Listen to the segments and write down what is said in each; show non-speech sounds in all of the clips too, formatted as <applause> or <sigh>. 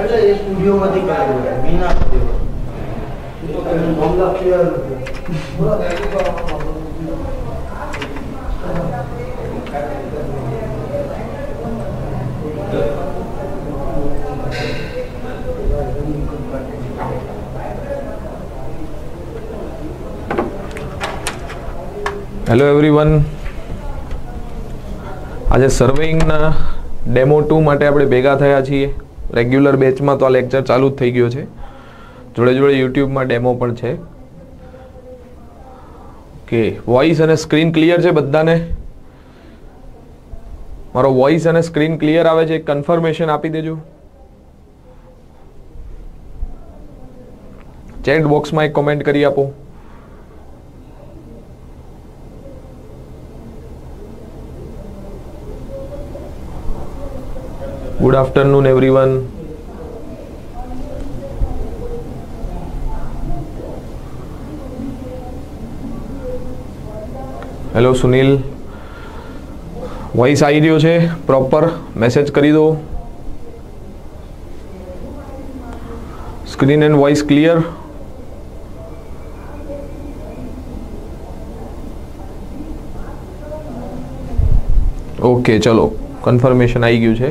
એટલે એ સ્ટુડિયોમાંથી કાઢ્યો છે મીના હેલો એવરીવન આજે સર્વેઇંગના ડેમો ટુ માટે આપણે ભેગા થયા છીએ રેગ્યુલર બેચમાં તો આ લેક્ચર ચાલુ જ થઈ ગયો છે જોડે જોડે યુટ્યુબમાં ડેમો પણ છે ઓકે વોઇસ અને સ્ક્રીન ક્લિયર છે બધાને મારો વોઇસ અને સ્ક્રીન ક્લિયર આવે છે કન્ફર્મેશન આપી દેજો ચેટ બોક્સમાં એક કોમેન્ટ કરી આપો good afternoon everyone hello Sunil voice આવી રહ્યો છે પ્રોપર મેસેજ કરી દો screen and voice clear okay ચલો કન્ફર્મેશન આવી ગયું છે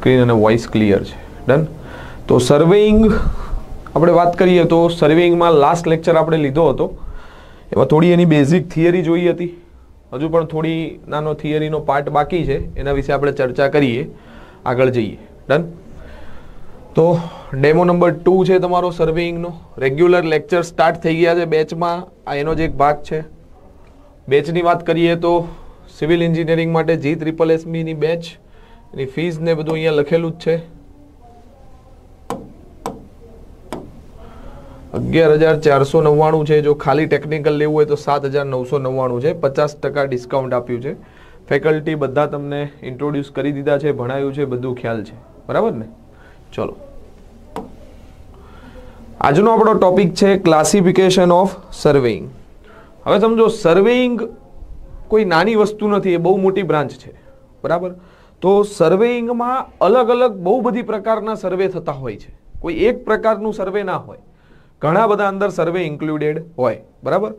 સ્ક્રીન અને વોઇસ ક્લિયર છે ડન તો સર્વેઇંગ આપણે વાત કરીએ તો સર્વેઇંગમાં લાસ્ટ લેક્ચર આપણે લીધો હતો એમાં થોડી એની બેઝિક થિયરી જોઈ હતી હજુ પણ થોડી નાનો થિયરીનો પાર્ટ બાકી છે એના વિશે આપણે ચર્ચા કરીએ આગળ જઈએ ડન તો ડેમો નંબર ટુ છે તમારો સર્વેઇંગનો રેગ્યુલર લેક્ચર સ્ટાર્ટ થઈ ગયા છે બેચમાં આ એનો જ એક ભાગ છે બેચની વાત કરીએ તો સિવિલ એન્જિનિયરિંગ માટે જી ત્રિપલ એસમીની બેચ એની ફીસ ને બધું અહીંયા લખેલું જ છે અગિયાર હજાર ચારસો નવ્વાણું છે જો ખાલી ટેકનિકલ લેવું હોય તો સાત હજાર નવસો નવ્વાણું છે પચાસ ટકા ડિસ્કાઉન્ટ આપ્યું છે ફેકલ્ટી બધા તમને ઇન્ટ્રોડ્યુસ કરી દીધા છે ભણાયું છે બધું ખ્યાલ છે બરાબર ને ચલો આજનો આપણો ટોપિક છે ક્લાસિફિકેશન ઓફ સર્વેઇંગ હવે સમજો સર્વેઇંગ કોઈ નાની વસ્તુ નથી એ બહુ મોટી બ્રાન્ચ છે બરાબર તો સર્વેઇંગમાં અલગ અલગ બહુ બધી પ્રકારના સર્વે થતા હોય છે કોઈ એક પ્રકારનું સર્વે ના હોય ઘણા બધા અંદર સર્વે ઇન્ક્લુડેડ હોય બરાબર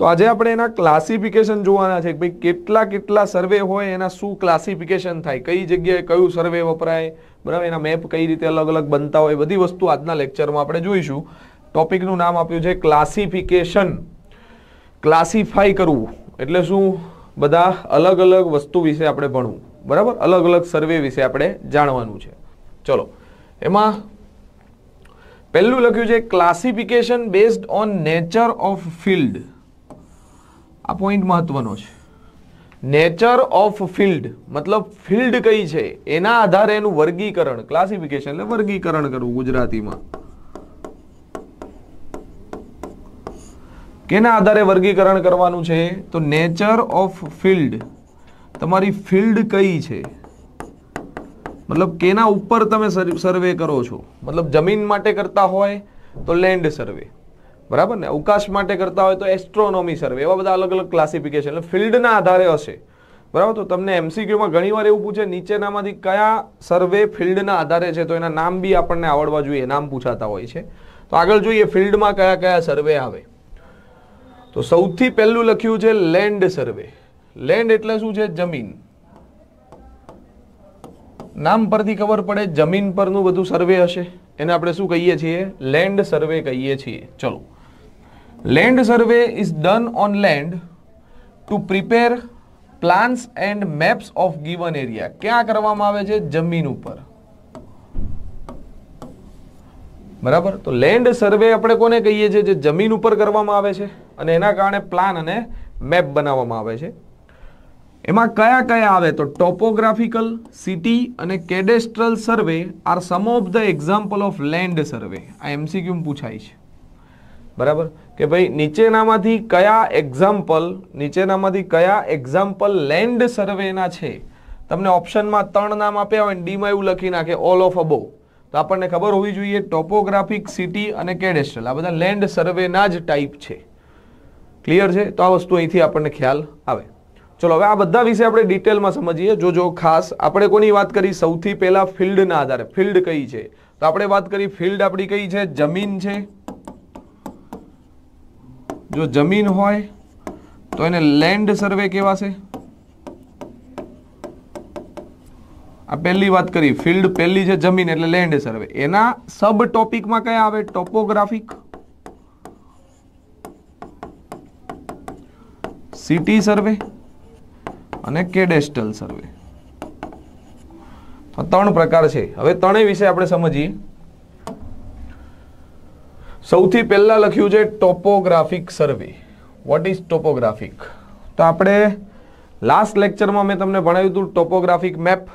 તો આજે આપણે એના ક્લાસિફિકેશન જોવાના છે કે ભાઈ કેટલા કેટલા સર્વે હોય એના શું ક્લાસિફિકેશન થાય કઈ જગ્યાએ કયું સર્વે વપરાય બરાબર એના મેપ કઈ રીતે અલગ અલગ બનતા હોય બધી વસ્તુ આજના લેક્ચરમાં આપણે જોઈશું ટોપિકનું નામ આપ્યું છે ક્લાસિફિકેશન ક્લાસિફાઈ કરવું એટલે શું બધા અલગ અલગ વસ્તુ વિશે આપણે ભણવું બરાબર અલગ અલગ સર્વે વિશે આપણે જાણવાનું છે ચલો એમાં પહેલું લખ્યું છે classification based on nature of field આ પોઈન્ટ મહત્વનો છે નેચર ઓફ ફિલ્ડ મતલબ ફિલ્ડ કઈ છે એના આધારે એનું વર્ગીકરણ ક્લાસિફિકેશન એટલે વર્ગીકરણ કરવું ગુજરાતીમાં કેના આધારે વર્ગીકરણ કરવાનું છે તો નેચર ઓફ ફિલ્ડ તમારી ફિલ્ડ કઈ છે મતલબ કેના ઉપર તમે સર્વે કરો છો મતલબ જમીન માટે કરતા હોય તો લેન્ડ સર્વે બરાબર ને અવકાશ માટે કરતા હોય તો એસ્ટ્રોનોમી સર્વે એવા બધા અલગ અલગ ક્લાસિફિકેશન એટલે ફિલ્ડના આધારે હશે બરાબર તો તમને એમસીક્યુમાં ઘણીવાર એવું પૂછે નીચેનામાંથી કયા સર્વે ફિલ્ડના આધારે છે તો એના નામ બી આપણને આવડવા જોઈએ નામ પૂછાતા હોય છે તો આગળ જોઈએ ફિલ્ડમાં કયા કયા સર્વે આવે તો સૌથી પહેલું લખ્યું છે લેન્ડ સર્વે લેન્ડ એટલે શું છે જમીન નામ પરથી ખબર પડે જમીન પરનું બધું સર્વે હશે એને આપણે શું કહીએ છીએ લેન્ડ સર્વે કહીએ છીએ ચલો land survey is done on land to prepare plans and maps of given area ક્યાં કરવામાં આવે છે જમીન ઉપર બરાબર તો લેન્ડ સર્વે આપણે કોને કહીએ છીએ જે જમીન ઉપર કરવામાં આવે છે અને એના કારણે પ્લાન અને મેપ બનાવવામાં આવે છે એમાં કયા કયા આવે તો ટોપોગ્રાફિકલ સિટી અને cadastral survey are some of the example of land survey આ એમસીક્યુમ પૂછાય છે બરાબર કે ભાઈ નીચેનામાંથી કયા એક્ઝામ્પલ નીચેનામાંથી કયા એક્ઝામ્પલ લેન્ડ સર્વેના છે તમને ઓપ્શનમાં ત્રણ નામ આપ્યા હોય ડીમાં એવું લખી નાખે ઓલ ઓફ અબો તો આપણને ખબર હોવી જોઈએ ટોપોગ્રાફિક સિટી અને કેડેસ્ટ્રલ આ બધા લેન્ડ સર્વેના જ ટાઈપ છે ક્લિયર છે તો આ વસ્તુ અહીંથી આપણને ખ્યાલ આવે ચલો હવે આ બધા વિશે આપણે ડિટેલમાં સમજીએ જો જો ખાસ આપણે કોની વાત કરી સૌથી પહેલા ફિલ્ડના આધારે ફિલ્ડ કઈ છે તો આપણે વાત કરી ફિલ્ડ આપણી કઈ છે જમીન છે જો જમીન હોય તો એને લેન્ડ સર્વે કેવા છે આ પહેલી વાત કરી ફિલ્ડ પહેલી છે જમીન એટલે લેન્ડ સર્વે એના સબ ટોપિકમાં કયા આવે ટોપોગ્રાફિક સિટી સર્વે અને કેડેસ્ટલ સર્વે ત્રણ પ્રકાર છે હવે ત્રણેય વિશે આપણે સમજીએ સૌથી પહેલા લખ્યું છે topographic survey what is topographic તો આપણે લાસ્ટ લેક્ચરમાં મેં તમને ભણાવ્યું હતું ટોપોગ્રાફિક મેપ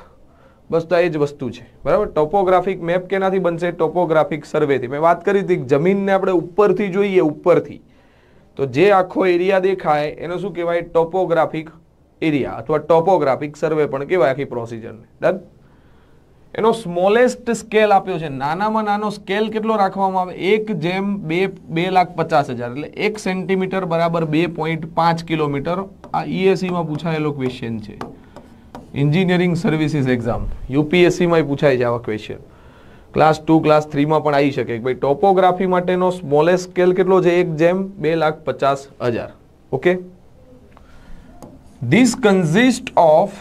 બસ તો એ જ વસ્તુ છે બરાબર ટોપોગ્રાફિક મેપ કેનાથી બનશે ટોપોગ્રાફિક સર્વેથી મેં વાત કરી હતી જમીનને આપણે ઉપરથી જોઈએ ઉપરથી તો જે આખો એરિયા દેખાય એનો શું કહેવાય ટોપોગ્રાફિક એરિયા અથવા ટોપોગ્રાફિક સર્વે પણ કહેવાય આખી પ્રોસિજરને ડન એનો સ્મોલેસ્ટ સ્કેલ આપ્યો છે નાનામાં નાનો સ્કેલ કેટલો રાખવામાં આવે એક જેમ બે બે લાખ પચાસ હજાર એટલે એક સેન્ટીમીટર બરાબર બે પોઈન્ટ પાંચ કિલોમીટર આ ઈએસસીમાં e e પૂછાયેલો ક્વેશ્ચન છે એન્જિનિયરિંગ સર્વિસીસ એક્ઝામ યુપીએસસીમાંય પૂછાય છે આવા ક્વેશ્ચન ક્લાસ ટુ ક્લાસ થ્રીમાં પણ આવી શકે ભાઈ ટોપોગ્રાફી માટેનો સ્મોલેસ્ટ સ્કેલ કેટલો છે એક જેમ બે લાખ પચાસ હજાર okay These consist of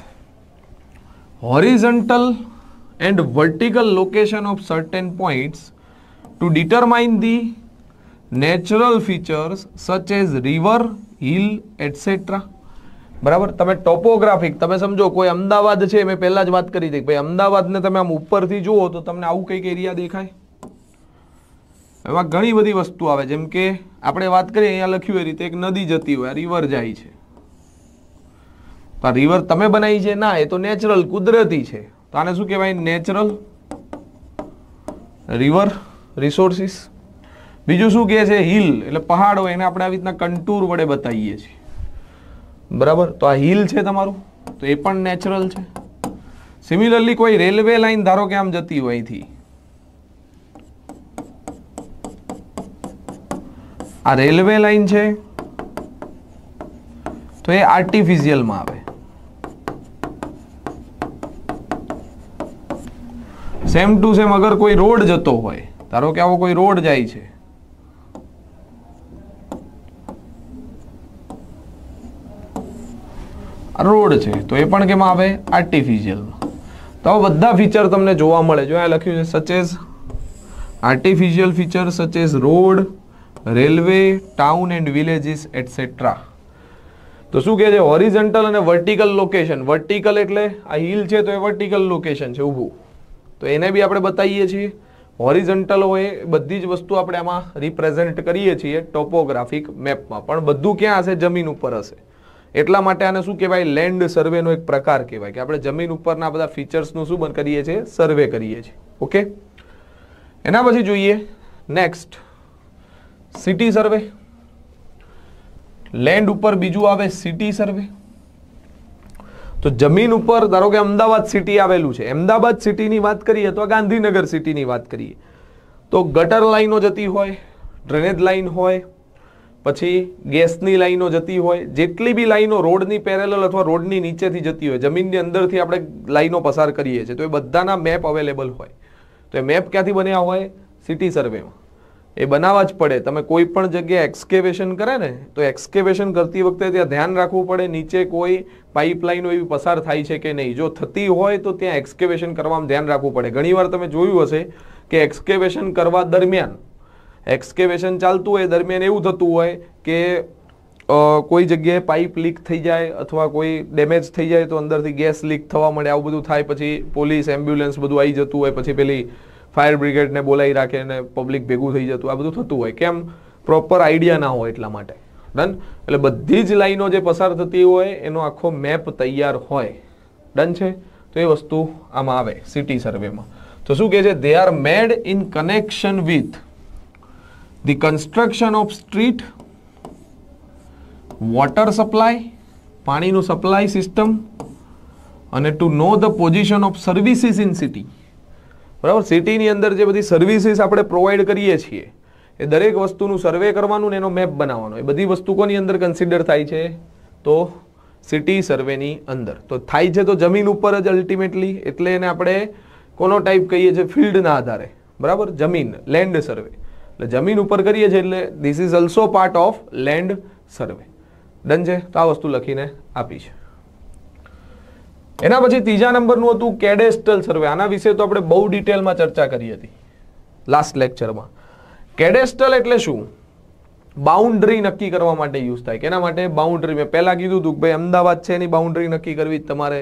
horizontal and vertical location of certain points to determine the natural features such as river, hill, etc. બરાબર તમે ટોપોગ્રાફિક તમે સમજો કોઈ અમદાવાદ છે મેં પહેલાં જ વાત કરી હતી ભાઈ અમદાવાદને તમે આમ ઉપરથી જુઓ તો તમને આવું કંઈક એરિયા દેખાય એમાં ઘણી બધી વસ્તુ આવે જેમ કે આપણે વાત કરીએ અહીંયા લખ્યું એ રીતે એક નદી જતી હોય રિવર જાય છે તો રિવર તમે બનાવી છે ના એ તો નેચરલ કુદરતી છે તો આને શું કહેવાય નેચરલ રિવર રિસોર્સિસ બીજું શું કહે છે હિલ એટલે પહાડ હોય એને આપણે આવી રીતના કંટૂર વડે બતાવીએ છીએ બરાબર તો આ હિલ છે તમારું તો એ પણ નેચરલ છે સિમિલરલી કોઈ રેલવે લાઇન ધારો કે આમ જતી હોય અહીંથી આ રેલવે લાઇન છે તો એ આર્ટિફિશિયલમાં આવે સેમ ટુ સેમ અગર કોઈ રોડ જતો હોય ધારો કે આવો કોઈ રોડ જાય છે રોડ છે તો એ પણ કેમાં આવે આર્ટિફિશિયલ તો બધા ફીચર તમને જોવા મળે જો આ લખ્યું છે such as artificial feature such as road railway town and villages etcetera તો શું કહે છે હોરિઝન્ટલ અને વર્ટિકલ લોકેશન વર્ટિકલ એટલે આ હિલ છે તો એ વર્ટિકલ લોકેશન છે ઊભું તો એને બી આપણે બતાવીએ છીએ હોરિઝન્ટલ હોય બધી જ વસ્તુ આપણે આમાં રિપ્રેઝેન્ટ કરીએ છીએ ટોપોગ્રાફિક મેપમાં પણ બધું ક્યાં હશે જમીન ઉપર હશે એટલા માટે આને શું કહેવાય લેન્ડ સર્વેનો એક પ્રકાર કહેવાય કે આપણે જમીન ઉપરના બધા ફીચર્સનું શું કરીએ છીએ સર્વે કરીએ છીએ ઓકે એના પછી જોઈએ નેક્સ્ટ સિટી સર્વે લેન્ડ ઉપર બીજું આવે સિટી સર્વે તો જમીન ઉપર ધારો કે અમદાવાદ સિટી આવેલું છે અમદાવાદ સિટીની વાત કરીએ અથવા ગાંધીનગર સિટીની વાત કરીએ તો ગટર લાઈનો જતી હોય ડ્રેનેજ લાઈન હોય પછી ગેસની લાઈનો જતી હોય જેટલી બી લાઈનો રોડની પેરેલલ અથવા રોડની નીચેથી જતી હોય જમીનની અંદરથી આપણે લાઈનો પસાર કરીએ છીએ તો એ બધાના મેપ અવેલેબલ હોય તો એ મેપ ક્યાંથી બન્યા હોય સિટી સર્વેમાં એ બનાવવા જ પડે તમે કોઈ પણ જગ્યાએ એક્સકેવેશન કરે ને તો એક્સકેવેશન કરતી વખતે ત્યાં ધ્યાન રાખવું પડે નીચે કોઈ પાઇપલાઈનો એવી પસાર થાય છે કે નહીં જો થતી હોય તો ત્યાં એક્સકેવેશન કરવામાં ધ્યાન રાખવું પડે ઘણીવાર તમે જોયું હશે કે એક્સકેવેશન કરવા દરમિયાન એક્સકેવેશન ચાલતું હોય દરમિયાન એવું થતું હોય કે કોઈ જગ્યાએ પાઇપ લીક થઈ જાય અથવા કોઈ ડેમેજ થઈ જાય તો અંદરથી ગેસ લીક થવા મળે આવું બધું થાય પછી પોલીસ એમ્બ્યુલન્સ બધું આવી જતું હોય પછી પેલી ફાયર બ્રિગેડને બોલાવી રાખે અને પબ્લિક ભેગું થઈ જતું આ બધું થતું હોય કેમ પ્રોપર આઈડિયા ના હોય એટલા માટે ડન એટલે બધી જ લાઈનો જે પસાર થતી હોય એનો આખો મેપ તૈયાર હોય ડન છે તો એ વસ્તુ આમાં આવે સિટી સર્વેમાં તો શું કહે છે they are made in connection with the construction of street water supply પાણીનું સપ્લાય સિસ્ટમ અને to know the position of services in city બરાબર સિટીની અંદર જે બધી સર્વિસીસ આપણે પ્રોવાઈડ કરીએ છીએ એ દરેક વસ્તુનું સર્વે કરવાનું ને એનો મેપ બનાવવાનો એ બધી વસ્તુ કોની અંદર કન્સિડર થાય છે તો સિટી સર્વેની અંદર તો થાય છે તો જમીન ઉપર જ અલ્ટિમેટલી એટલે એને આપણે કોનો ટાઈપ કહીએ છીએ ફિલ્ડના આધારે બરાબર જમીન લેન્ડ સર્વે એટલે જમીન ઉપર કરીએ છીએ એટલે this is also part of land survey done છે તો આ વસ્તુ લખીને આપી છે એના પછી ત્રીજા નંબરનું હતું કેડેસ્ટલ સર્વે આના વિશે તો આપણે બહુ ડિટેલમાં ચર્ચા કરી હતી લાસ્ટ લેક્ચરમાં કેડેસ્ટલ એટલે શું બાઉન્ડ્રી નક્કી કરવા માટે યુઝ થાય કેના માટે બાઉન્ડ્રી મેં પહેલાં કીધું હતું કે ભાઈ અમદાવાદ છે એની બાઉન્ડ્રી નક્કી કરવી તમારે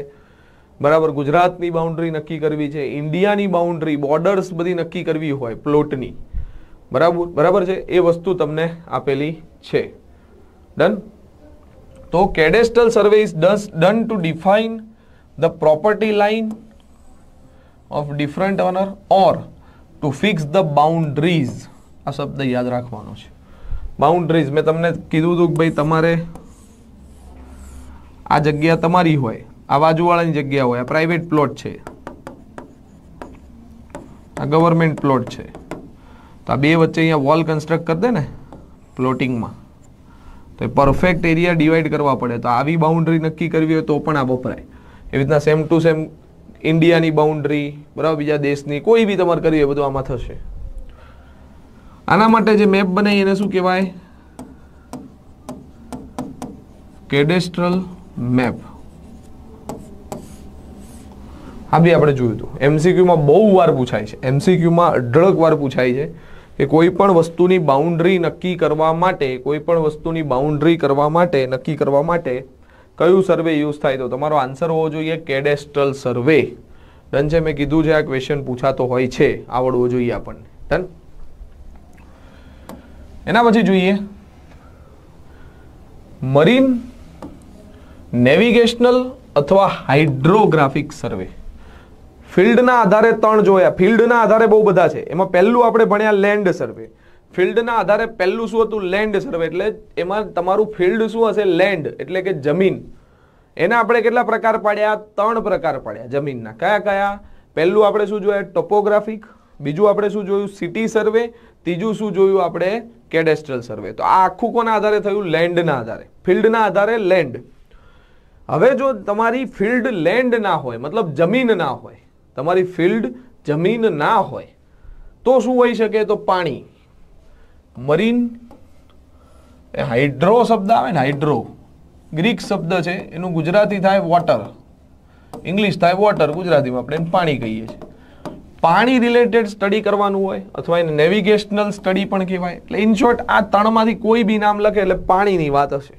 બરાબર ગુજરાતની બાઉન્ડ્રી નક્કી કરવી છે ઇન્ડિયાની બાઉન્ડ્રી બોર્ડર્સ બધી નક્કી કરવી હોય પ્લોટની બરાબર બરાબર છે એ વસ્તુ તમને આપેલી છે ડન તો cadastral survey is done to define the property line of different owner or to fix the boundaries આ શબ્દ યાદ રાખવાનો છે બાઉન્ડ્રીઝ મેં તમને કીધું હતું કે ભાઈ તમારે આ જગ્યા તમારી હોય આ બાજુવાળાની જગ્યા હોય આ પ્રાઇવેટ પ્લોટ છે આ ગવર્મેન્ટ પ્લોટ છે તો આ બે વચ્ચે અહીંયા વોલ કન્સ્ટ્રક્ટ કરી દે ને પ્લોટિંગમાં તો એ પરફેક્ટ એરિયા ડિવાઈડ કરવા પડે તો આવી બાઉન્ડ્રી નક્કી કરવી હોય તો પણ આ વપરાય એવી રીતના સેમ ટુ સેમ ઇન્ડિયાની બાઉન્ડ્રી બરાબર બીજા દેશની કોઈ બી તમારે કરવી એ બધું આમાં થશે આના માટે જે મેપ બને એને શું કહેવાય કેડેસ્ટ્રલ મેપ આ બી આપણે જોયું હતું એમસીક્યુમાં બહુ વાર પૂછાય છે એમસીક્યુમાં અઢળક વાર પૂછાય છે કે કોઈ પણ વસ્તુની બાઉન્ડ્રી નક્કી કરવા માટે કોઈ પણ વસ્તુની બાઉન્ડ્રી કરવા માટે નક્કી કરવા માટે કયું સર્વે યુઝ થાય તો તમારો આન્સર હોવો જોઈએ કેડેસ્ટ્રલ સર્વે ડન છે મેં કીધું છે આ ક્વેશ્ચન પૂછાતો હોય છે આવડવો જોઈએ આપણને ડન એના પછી જોઈએ મરીન નેવિગેશનલ અથવા હાઇડ્રોગ્રાફિક સર્વે ફિલ્ડના આધારે ત્રણ જોયા ફિલ્ડના આધારે બહુ બધા છે એમાં પહેલું આપણે ભણ્યા લેન્ડ સર્વે ફિલ્ડના આધારે પહેલું શું હતું લેન્ડ સર્વે એટલે એમાં તમારું ફિલ્ડ શું હશે લેન્ડ એટલે કે જમીન એના આપણે કેટલા પ્રકાર પાડ્યા ત્રણ પ્રકાર પાડ્યા જમીનના કયા કયા પહેલું આપણે શું જોયા ટોપોગ્રાફિક બીજું આપણે શું જોયું સિટી સર્વે ત્રીજું શું જોયું આપણે કેડેસ્ટ્રલ સર્વે તો આ આખું કોના આધારે થયું લેન્ડના આધારે ફિલ્ડના આધારે લેન્ડ હવે જો તમારી ફિલ્ડ લેન્ડ ના હોય મતલબ જમીન ના હોય તમારી ફિલ્ડ જમીન ના હોય તો શું હોઈ શકે તો પાણી મરીન એ હાઇડ્રો શબ્દ આવે ને હાઇડ્રો ગ્રીક શબ્દ છે એનું ગુજરાતી થાય વોટર ઇંગ્લિશ થાય વોટર ગુજરાતીમાં આપણે પાણી કહીએ છીએ પાણી રિલેટેડ સ્ટડી કરવાનું હોય અથવા એને નેવિગેશનલ સ્ટડી પણ કહેવાય એટલે ઇન શોર્ટ આ ત્રણમાંથી કોઈ બી નામ લખે એટલે પાણીની વાત હશે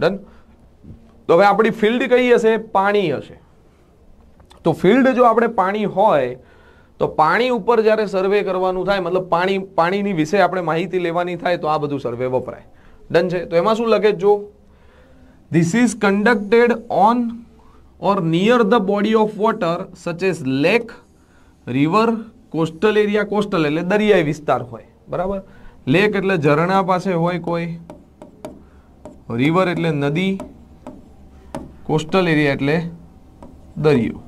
ડન તો હવે આપણી ફિલ્ડ કઈ હશે પાણી હશે તો ફિલ્ડ જો આપણે પાણી હોય તો પાણી ઉપર જ્યારે સર્વે કરવાનું થાય મતલબ પાણી પાણીની વિશે આપણે માહિતી લેવાની થાય તો આ બધું સર્વે વપરાય ડન છે તો એમાં શું લખે જો this is conducted on or near the body of water such as lake river coastal area coastal એટલે દરિયાઈ વિસ્તાર હોય બરાબર લેક એટલે ઝરણા પાસે હોય કોઈ રિવર એટલે નદી કોસ્ટલ એરિયા એટલે દરિયો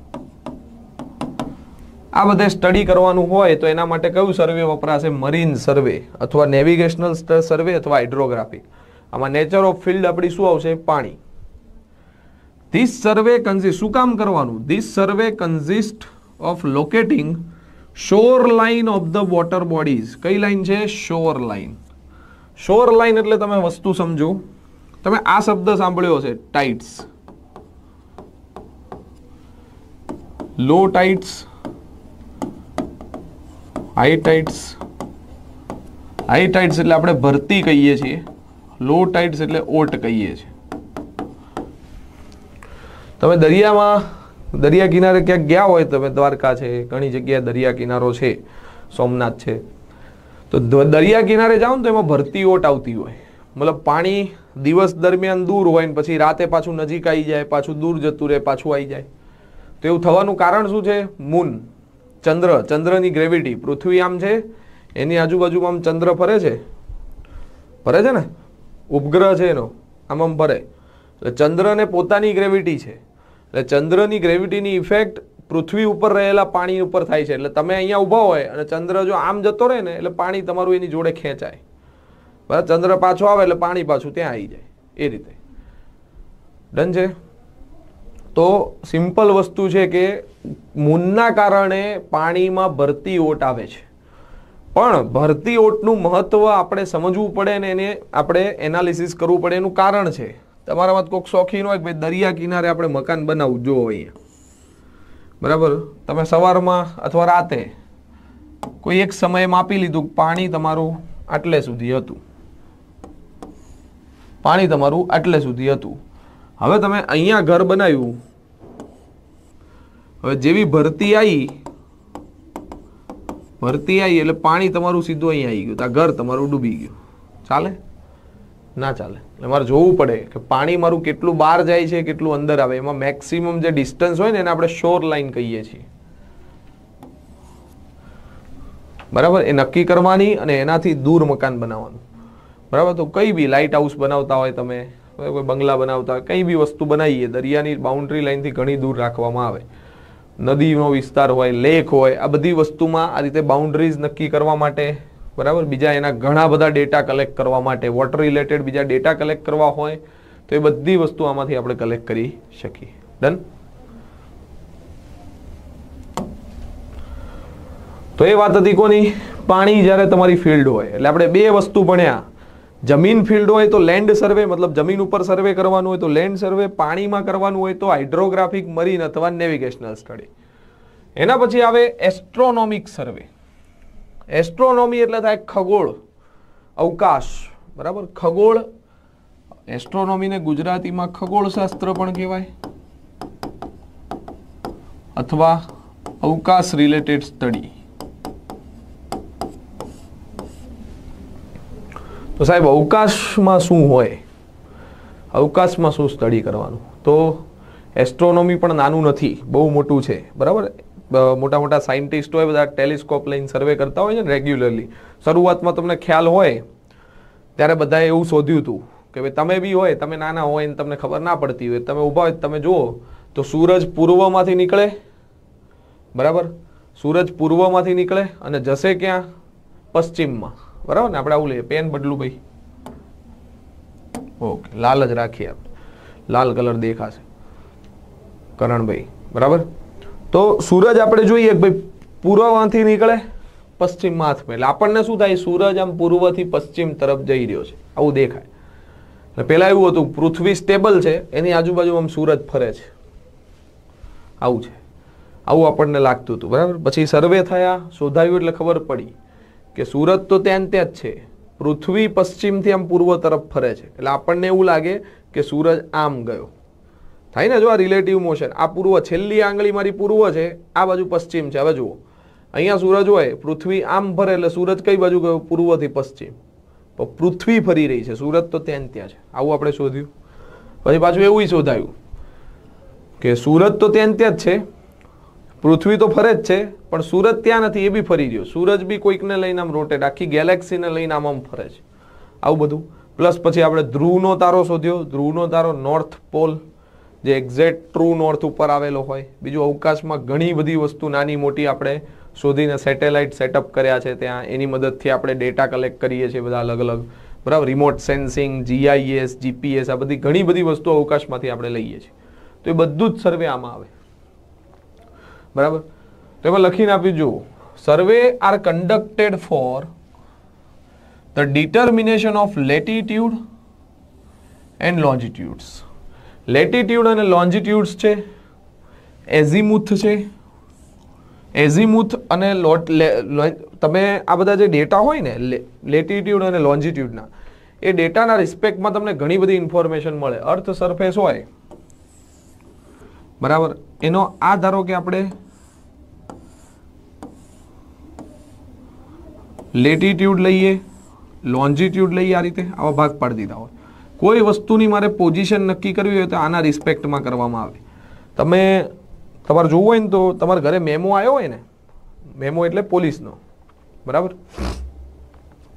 આ બધે સ્ટડી કરવાનું હોય તો એના માટે કયું સર્વે વપરાશે મરીન સર્વે અથવા નેવિગેશનલ સર્વે અથવા હાઇડ્રોગ્રાફી આમાં નેચર ઓફ ફિલ્ડ આપણી શું આવશે પાણી ધીસ સર્વે કન્ઝિસ્ટ શું કામ કરવાનું this survey consist of locating shore line of the water bodies કઈ લાઇન છે શોર લાઇન શોર લાઇન એટલે તમે વસ્તુ સમજો તમે આ શબ્દ સાંભળ્યો છે ટાઇટ્સ લો ટાઇટ્સ આઈટાઇટ્સ આઈટાઇટ્સ એટલે આપણે ભરતી કહીએ છીએ લો ટાઇટ્સ એટલે ઓટ કહીએ છીએ તમે દરિયામાં દરિયા કિનારે ક્યાંક ગયા હોય તમે દ્વારકા છે ઘણી જગ્યાએ દરિયા કિનારો છે સોમનાથ છે તો દરિયા કિનારે જાઓ ને તો એમાં ભરતી ઓટ આવતી હોય મતલબ પાણી દિવસ દરમિયાન દૂર હોય ને પછી રાતે પાછું નજીક આવી જાય પાછું દૂર જતું રહે પાછું આવી જાય તો એવું થવાનું કારણ શું છે મૂન ચંદ્ર ચંદ્રની ગ્રેવિટી પૃથ્વી આમ છે એની આજુબાજુમાં આમ ચંદ્ર ફરે છે ફરે છે ને ઉપગ્રહ છે એનો આમ આમ ફરે એટલે ચંદ્રને પોતાની ગ્રેવિટી છે એટલે ચંદ્રની ગ્રેવિટીની ઇફેક્ટ પૃથ્વી ઉપર રહેલા પાણી ઉપર થાય છે એટલે તમે અહીંયા ઊભા હોય અને ચંદ્ર જો આમ જતો રહે ને એટલે પાણી તમારું એની જોડે ખેંચાય બરાબર ચંદ્ર પાછો આવે એટલે પાણી પાછું ત્યાં આવી જાય એ રીતે ડન છે તો સિમ્પલ વસ્તુ છે કે મૂનના કારણે પાણીમાં ભરતી ઓટ આવે છે પણ ભરતી ઓટનું મહત્ત્વ આપણે સમજવું પડે ને એને આપણે એનાલિસિસ કરવું પડે એનું કારણ છે તમારામાં મત કોઈક શોખીન હોય કે ભાઈ દરિયા કિનારે આપણે મકાન બનાવવું જો અહીંયા બરાબર તમે સવારમાં અથવા રાતે કોઈ એક સમયે માપી લીધું પાણી તમારું આટલે સુધી હતું પાણી તમારું આટલે સુધી હતું હવે તમે અહીંયા ઘર બનાવ્યું હવે જેવી ભરતી આવી ભરતી આવી એટલે પાણી તમારું સીધું અહીં આવી ગયું તો આ ઘર તમારું ડૂબી ગયું ચાલે ના ચાલે એટલે મારે જોવું પડે કે પાણી મારું કેટલું બહાર જાય છે કેટલું અંદર આવે એમાં મેક્સિમમ જે ડિસ્ટન્સ હોય ને એને આપણે શોર લાઈન કહીએ છીએ બરાબર એ નક્કી કરવાની અને એનાથી દૂર મકાન બનાવવાનું બરાબર તો કંઈ બી લાઇટ હાઉસ બનાવતા હોય તમે કોઈ બંગલા બનાવતા હોય કઈ બી વસ્તુ બનાવીએ દરિયાની બાઉન્ડ્રી લાઇનથી ઘણી દૂર રાખવામાં આવે નદીનો વિસ્તાર હોય લેક હોય આ બધી વસ્તુમાં આ રીતે બાઉન્ડ્રીઝ નક્કી કરવા માટે બરાબર બીજા એના ઘણા બધા ડેટા કલેક્ટ કરવા માટે વોટર રિલેટેડ બીજા ડેટા કલેક્ટ કરવા હોય તો એ બધી વસ્તુ આમાંથી આપણે કલેક્ટ કરી શકીએ ડન તો એ વાત હતી કોની પાણી જ્યારે તમારી ફિલ્ડ હોય એટલે આપણે બે વસ્તુ ભણ્યા જમીન ફિલ્ડ હોય તો લેન્ડ સર્વે મતલબ જમીન ઉપર સર્વે કરવાનું હોય તો લેન્ડ સર્વે પાણીમાં કરવાનું હોય તો હાઇડ્રોગ્રાફિક મરીન અથવા નેવિગેશનલ સ્ટડી એના પછી આવે એસ્ટ્રોનોમિક સર્વે એસ્ટ્રોનોમી એટલે થાય ખગોળ અવકાશ બરાબર ખગોળ એસ્ટ્રોનોમીને ગુજરાતીમાં ખગોળશાસ્ત્ર પણ કહેવાય અથવા અવકાશ રિલેટેડ સ્ટડી તો સાહેબ અવકાશમાં શું હોય અવકાશમાં શું સ્ટડી કરવાનું તો એસ્ટ્રોનોમી પણ નાનું નથી બહુ મોટું છે બરાબર મોટા મોટા સાયન્ટિસ્ટ હોય બધા ટેલિસ્કોપ લઈને સર્વે કરતા હોય છે ને રેગ્યુલરલી શરૂઆતમાં તમને ખ્યાલ હોય ત્યારે બધાએ એવું શોધ્યું હતું કે ભાઈ તમે બી હોય તમે નાના હોય ને તમને ખબર ના પડતી હોય તમે ઊભા હોય તમે જુઓ તો સૂરજ પૂર્વમાંથી નીકળે બરાબર સૂરજ પૂર્વમાંથી નીકળે અને જશે ક્યાં પશ્ચિમમાં બરાબર ને આપણે આવું લઈએ પેન બદલું ભાઈ ઓકે લાલ જ રાખીએ આપણે લાલ કલર દેખાશે કરણભાઈ બરાબર તો સૂરજ આપણે જોઈએ ભાઈ પૂર્વમાંથી નીકળે પશ્ચિમમાં હાથમાં એટલે આપણને શું થાય સૂરજ આમ પૂર્વથી પશ્ચિમ તરફ જઈ રહ્યો છે આવું દેખાય એટલે પહેલાં એવું હતું પૃથ્વી સ્ટેબલ છે એની આજુબાજુ આમ સૂરજ ફરે છે આવું છે આવું આપણને લાગતું હતું બરાબર પછી સર્વે થયા શોધાયું એટલે ખબર પડી કે સુરત તો ત્યાં ત્યાં જ છે પૃથ્વી પશ્ચિમથી આમ પૂર્વ તરફ ફરે છે એટલે આપણને એવું લાગે કે સૂરજ આમ ગયો થાય ને જો આ રિલેટિવ મોશન આ પૂર્વ છેલ્લી આંગળી મારી પૂર્વ છે આ બાજુ પશ્ચિમ છે હવે જુઓ અહીંયા સૂરજ હોય પૃથ્વી આમ ફરે એટલે સૂરજ કઈ બાજુ ગયો પૂર્વથી પશ્ચિમ તો પૃથ્વી ફરી રહી છે સુરત તો ત્યાં ત્યાં છે આવું આપણે શોધ્યું પછી પાછું એવું શોધાયું કે સુરત તો ત્યાં ત્યાં જ છે પૃથ્વી તો ફરે જ છે પણ સૂરજ ત્યાં નથી એ બી ફરી રહ્યો સૂરજ બી કોઈકને લઈને આમ રોટેટ આખી ગેલેક્સીને લઈને આમ આમ ફરે છે આવું બધું પ્લસ પછી આપણે ધ્રુવનો તારો શોધ્યો ધ્રુવનો તારો નોર્થ પોલ જે એક્ઝેક્ટ ટ્રુ નોર્થ ઉપર આવેલો હોય બીજું અવકાશમાં ઘણી બધી વસ્તુ નાની મોટી આપણે શોધીને સેટેલાઇટ સેટઅપ કર્યા છે ત્યાં એની મદદથી આપણે ડેટા કલેક્ટ કરીએ છીએ બધા અલગ અલગ બરાબર રિમોટ સેન્સિંગ જીઆઈએસ જીપીએસ આ બધી ઘણી બધી વસ્તુઓ અવકાશમાંથી આપણે લઈએ છીએ તો એ બધું જ સર્વે આમાં આવે બરાબર તો એમાં લખીને આપ્યું જુઓ survey are conducted for the determination of latitude and longitudes latitude અને લોન્જિટ્યુડ્સ છે એઝીમુથ છે એઝીમુથ અને લોટ તમે આ બધા જે ડેટા હોય ને લેટિટ્યુડ અને લોન્જિટ્યુડના એ ડેટાના રિસ્પેક્ટમાં તમને ઘણી બધી ઇન્ફોર્મેશન મળે અર્થ સરફેસ હોય બરાબર એનો આ ધારો કે આપણે લેટિટ્યૂડ લઈએ લોન્જિટ્યૂડ લઈએ આ રીતે આવા ભાગ પાડી દીધા હોય કોઈ વસ્તુની મારે પોઝિશન નક્કી કરવી હોય તો આના રિસ્પેક્ટમાં કરવામાં આવે તમે તમારે જોવું હોય ને તો તમારે ઘરે મેમો આવ્યો હોય ને મેમો એટલે પોલીસનો બરાબર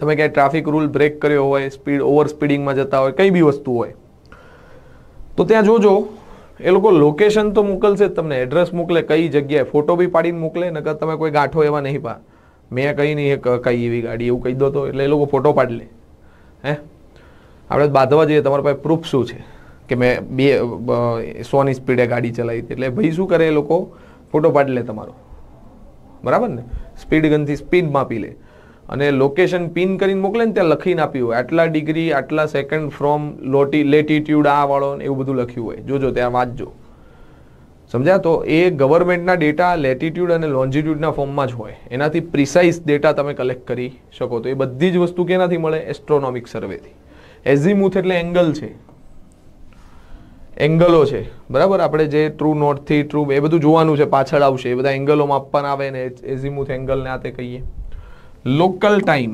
તમે ક્યાંય ટ્રાફિક રૂલ બ્રેક કર્યો હોય સ્પીડ ઓવર સ્પીડિંગમાં જતા હોય કંઈ બી વસ્તુ હોય તો ત્યાં જોજો એ લોકો લોકેશન તો મોકલશે તમને એડ્રેસ મોકલે કઈ જગ્યાએ ફોટો બી પાડીને મોકલે નકર તમે કોઈ ગાંઠો એવા નહીં પા મેં કંઈ નહીં કઈ એવી ગાડી એવું કહી દો તો એટલે એ લોકો ફોટો પાડી લે હે આપણે બાંધવા જઈએ તમારા પાસે પ્રૂફ શું છે કે મેં બે સોની સ્પીડે ગાડી ચલાવી હતી એટલે ભાઈ શું કરે એ લોકો ફોટો પાડી લે તમારો બરાબર ને સ્પીડ ગનથી સ્પીડ માપી લે અને લોકેશન પિન કરીને મોકલે ને ત્યાં લખીને આપ્યું હોય આટલા ડિગ્રી આટલા સેકન્ડ ફ્રોમ લોટી લેટિટ્યુડ આ વાળો એવું બધું લખ્યું હોય જોજો ત્યાં વાંચજો સમજ્યા તો એ ગવર્મેન્ટના ડેટા લેટિટ્યુડ અને લોન્જિટ્યુડના ફોર્મમાં જ હોય એનાથી પ્રિસાઇઝ ડેટા તમે કલેક્ટ કરી શકો તો એ બધી જ વસ્તુ કેનાથી મળે એસ્ટ્રોનોમિક સર્વેથી એઝીમુથ એટલે એંગલ છે એંગલો છે બરાબર આપણે જે ટ્રુ નોર્થથી ટ્રુ એ બધું જોવાનું છે પાછળ આવશે એ બધા એંગલોમાં માપવાના આવે ને એઝીમુથ એંગલ ને આ તે કહીએ લોકલ ટાઈમ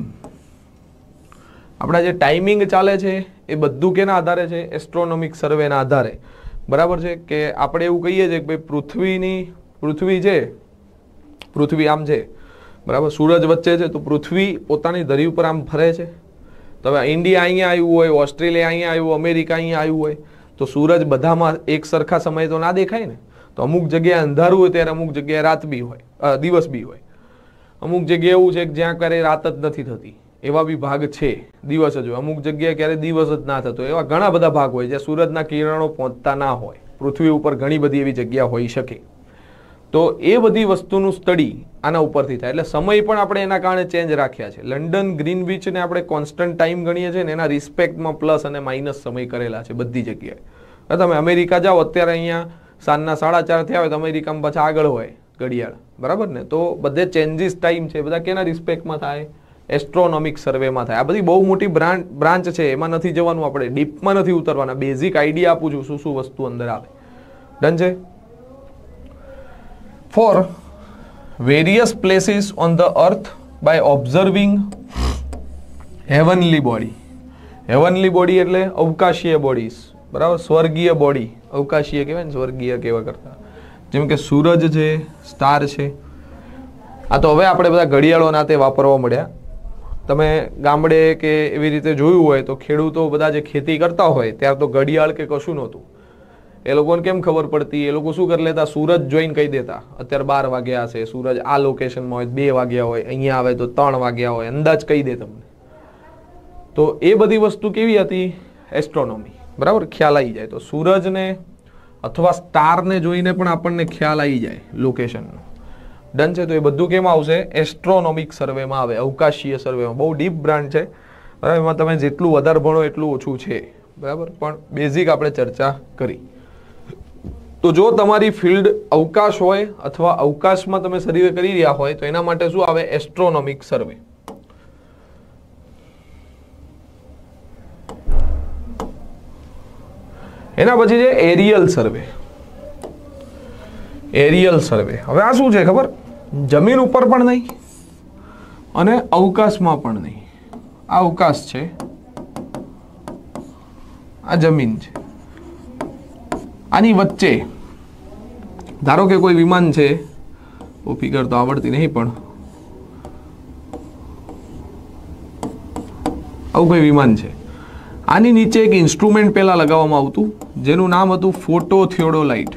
આપણા જે ટાઈમિંગ ચાલે છે એ બધું કેના આધારે છે એસ્ટ્રોનોમિક સર્વેના આધારે બરાબર છે કે આપણે એવું કહીએ છીએ કે ભાઈ પૃથ્વીની પૃથ્વી છે પૃથ્વી આમ છે બરાબર સૂરજ વચ્ચે છે તો પૃથ્વી પોતાની ધરી ઉપર આમ ફરે છે તો હવે ઇન્ડિયા અહીંયા આવ્યું હોય ઓસ્ટ્રેલિયા અહીંયા આવ્યું અમેરિકા અહીંયા આવ્યું હોય તો સૂરજ બધામાં એક સરખા સમય તો ના દેખાય ને તો અમુક જગ્યાએ અંધારું હોય ત્યારે અમુક જગ્યાએ રાત બી હોય દિવસ બી હોય અમુક જગ્યાએ એવું છે કે જ્યાં ક્યારેય રાત જ નથી થતી એવા બી ભાગ છે દિવસ જ હોય અમુક જગ્યાએ ક્યારેય દિવસ જ ના થતો એવા ઘણા બધા ભાગ હોય જ્યાં સૂરજના કિરણો પહોંચતા ના હોય પૃથ્વી ઉપર ઘણી બધી એવી જગ્યા હોઈ શકે તો એ બધી વસ્તુનું સ્ટડી આના ઉપરથી થાય એટલે સમય પણ આપણે એના કારણે ચેન્જ રાખ્યા છે લંડન ગ્રીન બીચને આપણે કોન્સ્ટન્ટ ટાઈમ ગણીએ છીએ ને એના રિસ્પેક્ટમાં પ્લસ અને માઇનસ સમય કરેલા છે બધી જગ્યાએ તમે અમેરિકા જાઓ અત્યારે અહીંયા સાંજના સાડા ચાર થયા હોય તો અમેરિકામાં પાછા આગળ હોય ઘડિયાળ બરાબર ને તો બધે ચેન્જીસ ટાઈમ છે બધા કેના રિસ્પેક્ટમાં થાય એસ્ટ્રોનોમિક સર્વેમાં થાય આ બધી બહુ મોટી બ્રાન્ચ બ્રાન્ચ છે એમાં નથી જવાનું આપણે ડીપમાં નથી ઉતરવાના બેઝિક આઈડિયા આપું છું શું શું વસ્તુ અંદર આવે ડન છે for various places on the earth by observing heavenly body heavenly body એટલે અવકાશીય બોડીઝ બરાબર સ્વર્ગીય બોડી અવકાશીય કહેવાય ને સ્વર્ગીય કહેવા કરતાં જેમ કે સૂરજ છે સ્ટાર છે આ તો હવે આપણે બધા ઘડિયાળોના તે વાપરવા મળ્યા તમે ગામડે કે એવી રીતે જોયું હોય તો ખેડૂતો બધા જે ખેતી કરતા હોય ત્યારે તો ઘડિયાળ કે કશું નહોતું એ લોકોને કેમ ખબર પડતી એ લોકો શું કરી લેતા સૂરજ જોઈને કહી દેતા અત્યારે બાર વાગ્યા હશે સૂરજ આ લોકેશનમાં હોય બે વાગ્યા હોય અહીંયા આવે તો ત્રણ વાગ્યા હોય અંદાજ કહી દે તમને તો એ બધી વસ્તુ કેવી હતી એસ્ટ્રોનોમી બરાબર ખ્યાલ આવી જાય તો સૂરજને અથવા સ્ટારને જોઈને પણ આપણને ખ્યાલ આવી જાય લોકેશનનો ડન છે તો એ બધું કેમ આવશે એસ્ટ્રોનોમિક સર્વેમાં આવે અવકાશીય સર્વેમાં બહુ ડીપ બ્રાન્ડ છે બરાબર એમાં તમે જેટલું વધારે ભણો એટલું ઓછું છે બરાબર પણ બેઝિક આપણે ચર્ચા કરી તો જો તમારી ફિલ્ડ અવકાશ હોય અથવા અવકાશમાં તમે સર્વે કરી રહ્યા હોય તો એના માટે શું આવે એસ્ટ્રોનોમિક સર્વે એના પછી છે એરિયલ સર્વે એરિયલ સર્વે હવે આ શું છે ખબર જમીન ઉપર પણ નહીં અને અવકાશમાં પણ નહીં આ અવકાશ છે આ જમીન છે આની વચ્ચે ધારો કે કોઈ વિમાન છે ઓ ફિગર તો આવડતી નહીં પણ આવું કોઈ વિમાન છે આની નીચે એક ઇન્સ્ટ્રુમેન્ટ પહેલાં લગાવવામાં આવતું જેનું નામ હતું ફોટો થિયોડોલાઇટ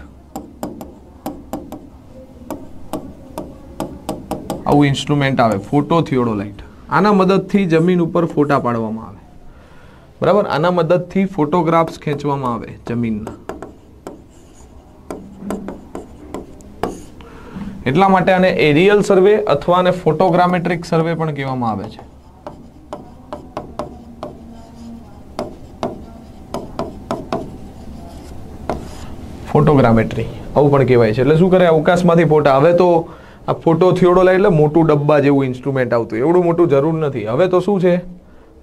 આવું ઇન્સ્ટ્રુમેન્ટ આવે ફોટો થિયોડોલાઇટ આના મદદથી જમીન ઉપર ફોટા પાડવામાં આવે બરાબર આના મદદથી ફોટોગ્રાફ્સ ખેંચવામાં આવે જમીનના એટલા માટે આને એરિયલ સર્વે અથવા આને ફોટોગ્રામેટ્રિક સર્વે પણ કહેવામાં આવે છે ફોટોગ્રામેટ્રી આવું પણ કહેવાય છે એટલે શું કરે અવકાશમાંથી ફોટા હવે તો આ ફોટો થિયોડોલાઇટ એટલે મોટું ડબ્બા જેવું ઇન્સ્ટ્રુમેન્ટ આવતું એવડું મોટું જરૂર નથી હવે તો શું છે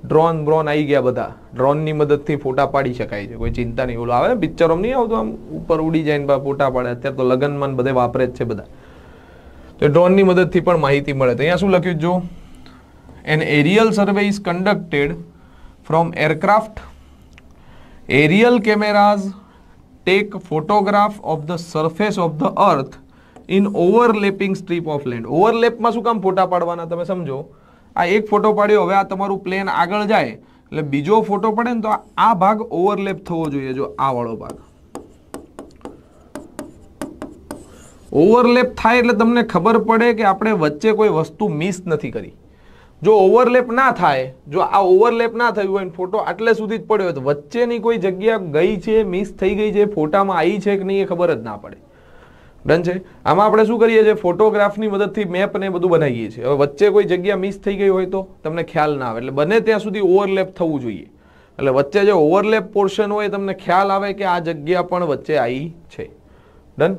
ડ્રોન બ્રોન આવી ગયા બધા ડ્રોનની મદદથી ફોટા પાડી શકાય છે કોઈ ચિંતા નહીં ઓલું આવે ને પિક્ચરોમાં નહીં આવતું આમ ઉપર ઉડી જાય ફોટા પાડે અત્યારે તો લગ્નમાં બધે વાપરે જ છે બધા તો ડ્રોનની મદદથી પણ માહિતી મળે તો અહીંયા શું લખ્યું જો an aerial survey is conducted from aircraft aerial cameras take photograph of the surface of the earth in overlapping strip of land ઓવરલેપમાં શું કામ ફોટા પાડવાના તમે સમજો આ એક ફોટો પાડ્યો હવે આ તમારું પ્લેન આગળ જાય એટલે બીજો ફોટો પડે ને તો આ ભાગ ઓવરલેપ થવો જોઈએ જો આ વાળો ભાગ ઓવરલેપ થાય એટલે તમને ખબર પડે કે આપણે વચ્ચે કોઈ વસ્તુ મિસ નથી કરી જો ઓવરલેપ ના થાય જો આ ઓવરલેપ ના થયું હોય ફોટો આટલે સુધી જ પડ્યો હોય તો વચ્ચેની કોઈ જગ્યા ગઈ છે મિસ થઈ ગઈ છે ફોટામાં આવી છે કે નહીં એ ખબર જ ના પડે ડન છે આમાં આપણે શું કરીએ છીએ ફોટોગ્રાફની મદદથી મેપ ને બધું બનાવીએ છીએ હવે વચ્ચે કોઈ જગ્યા મિસ થઈ ગઈ હોય તો તમને ખ્યાલ ના આવે એટલે બને ત્યાં સુધી ઓવરલેપ થવું જોઈએ એટલે વચ્ચે જે ઓવરલેપ પોર્શન હોય તમને ખ્યાલ આવે કે આ જગ્યા પણ વચ્ચે આવી છે ડન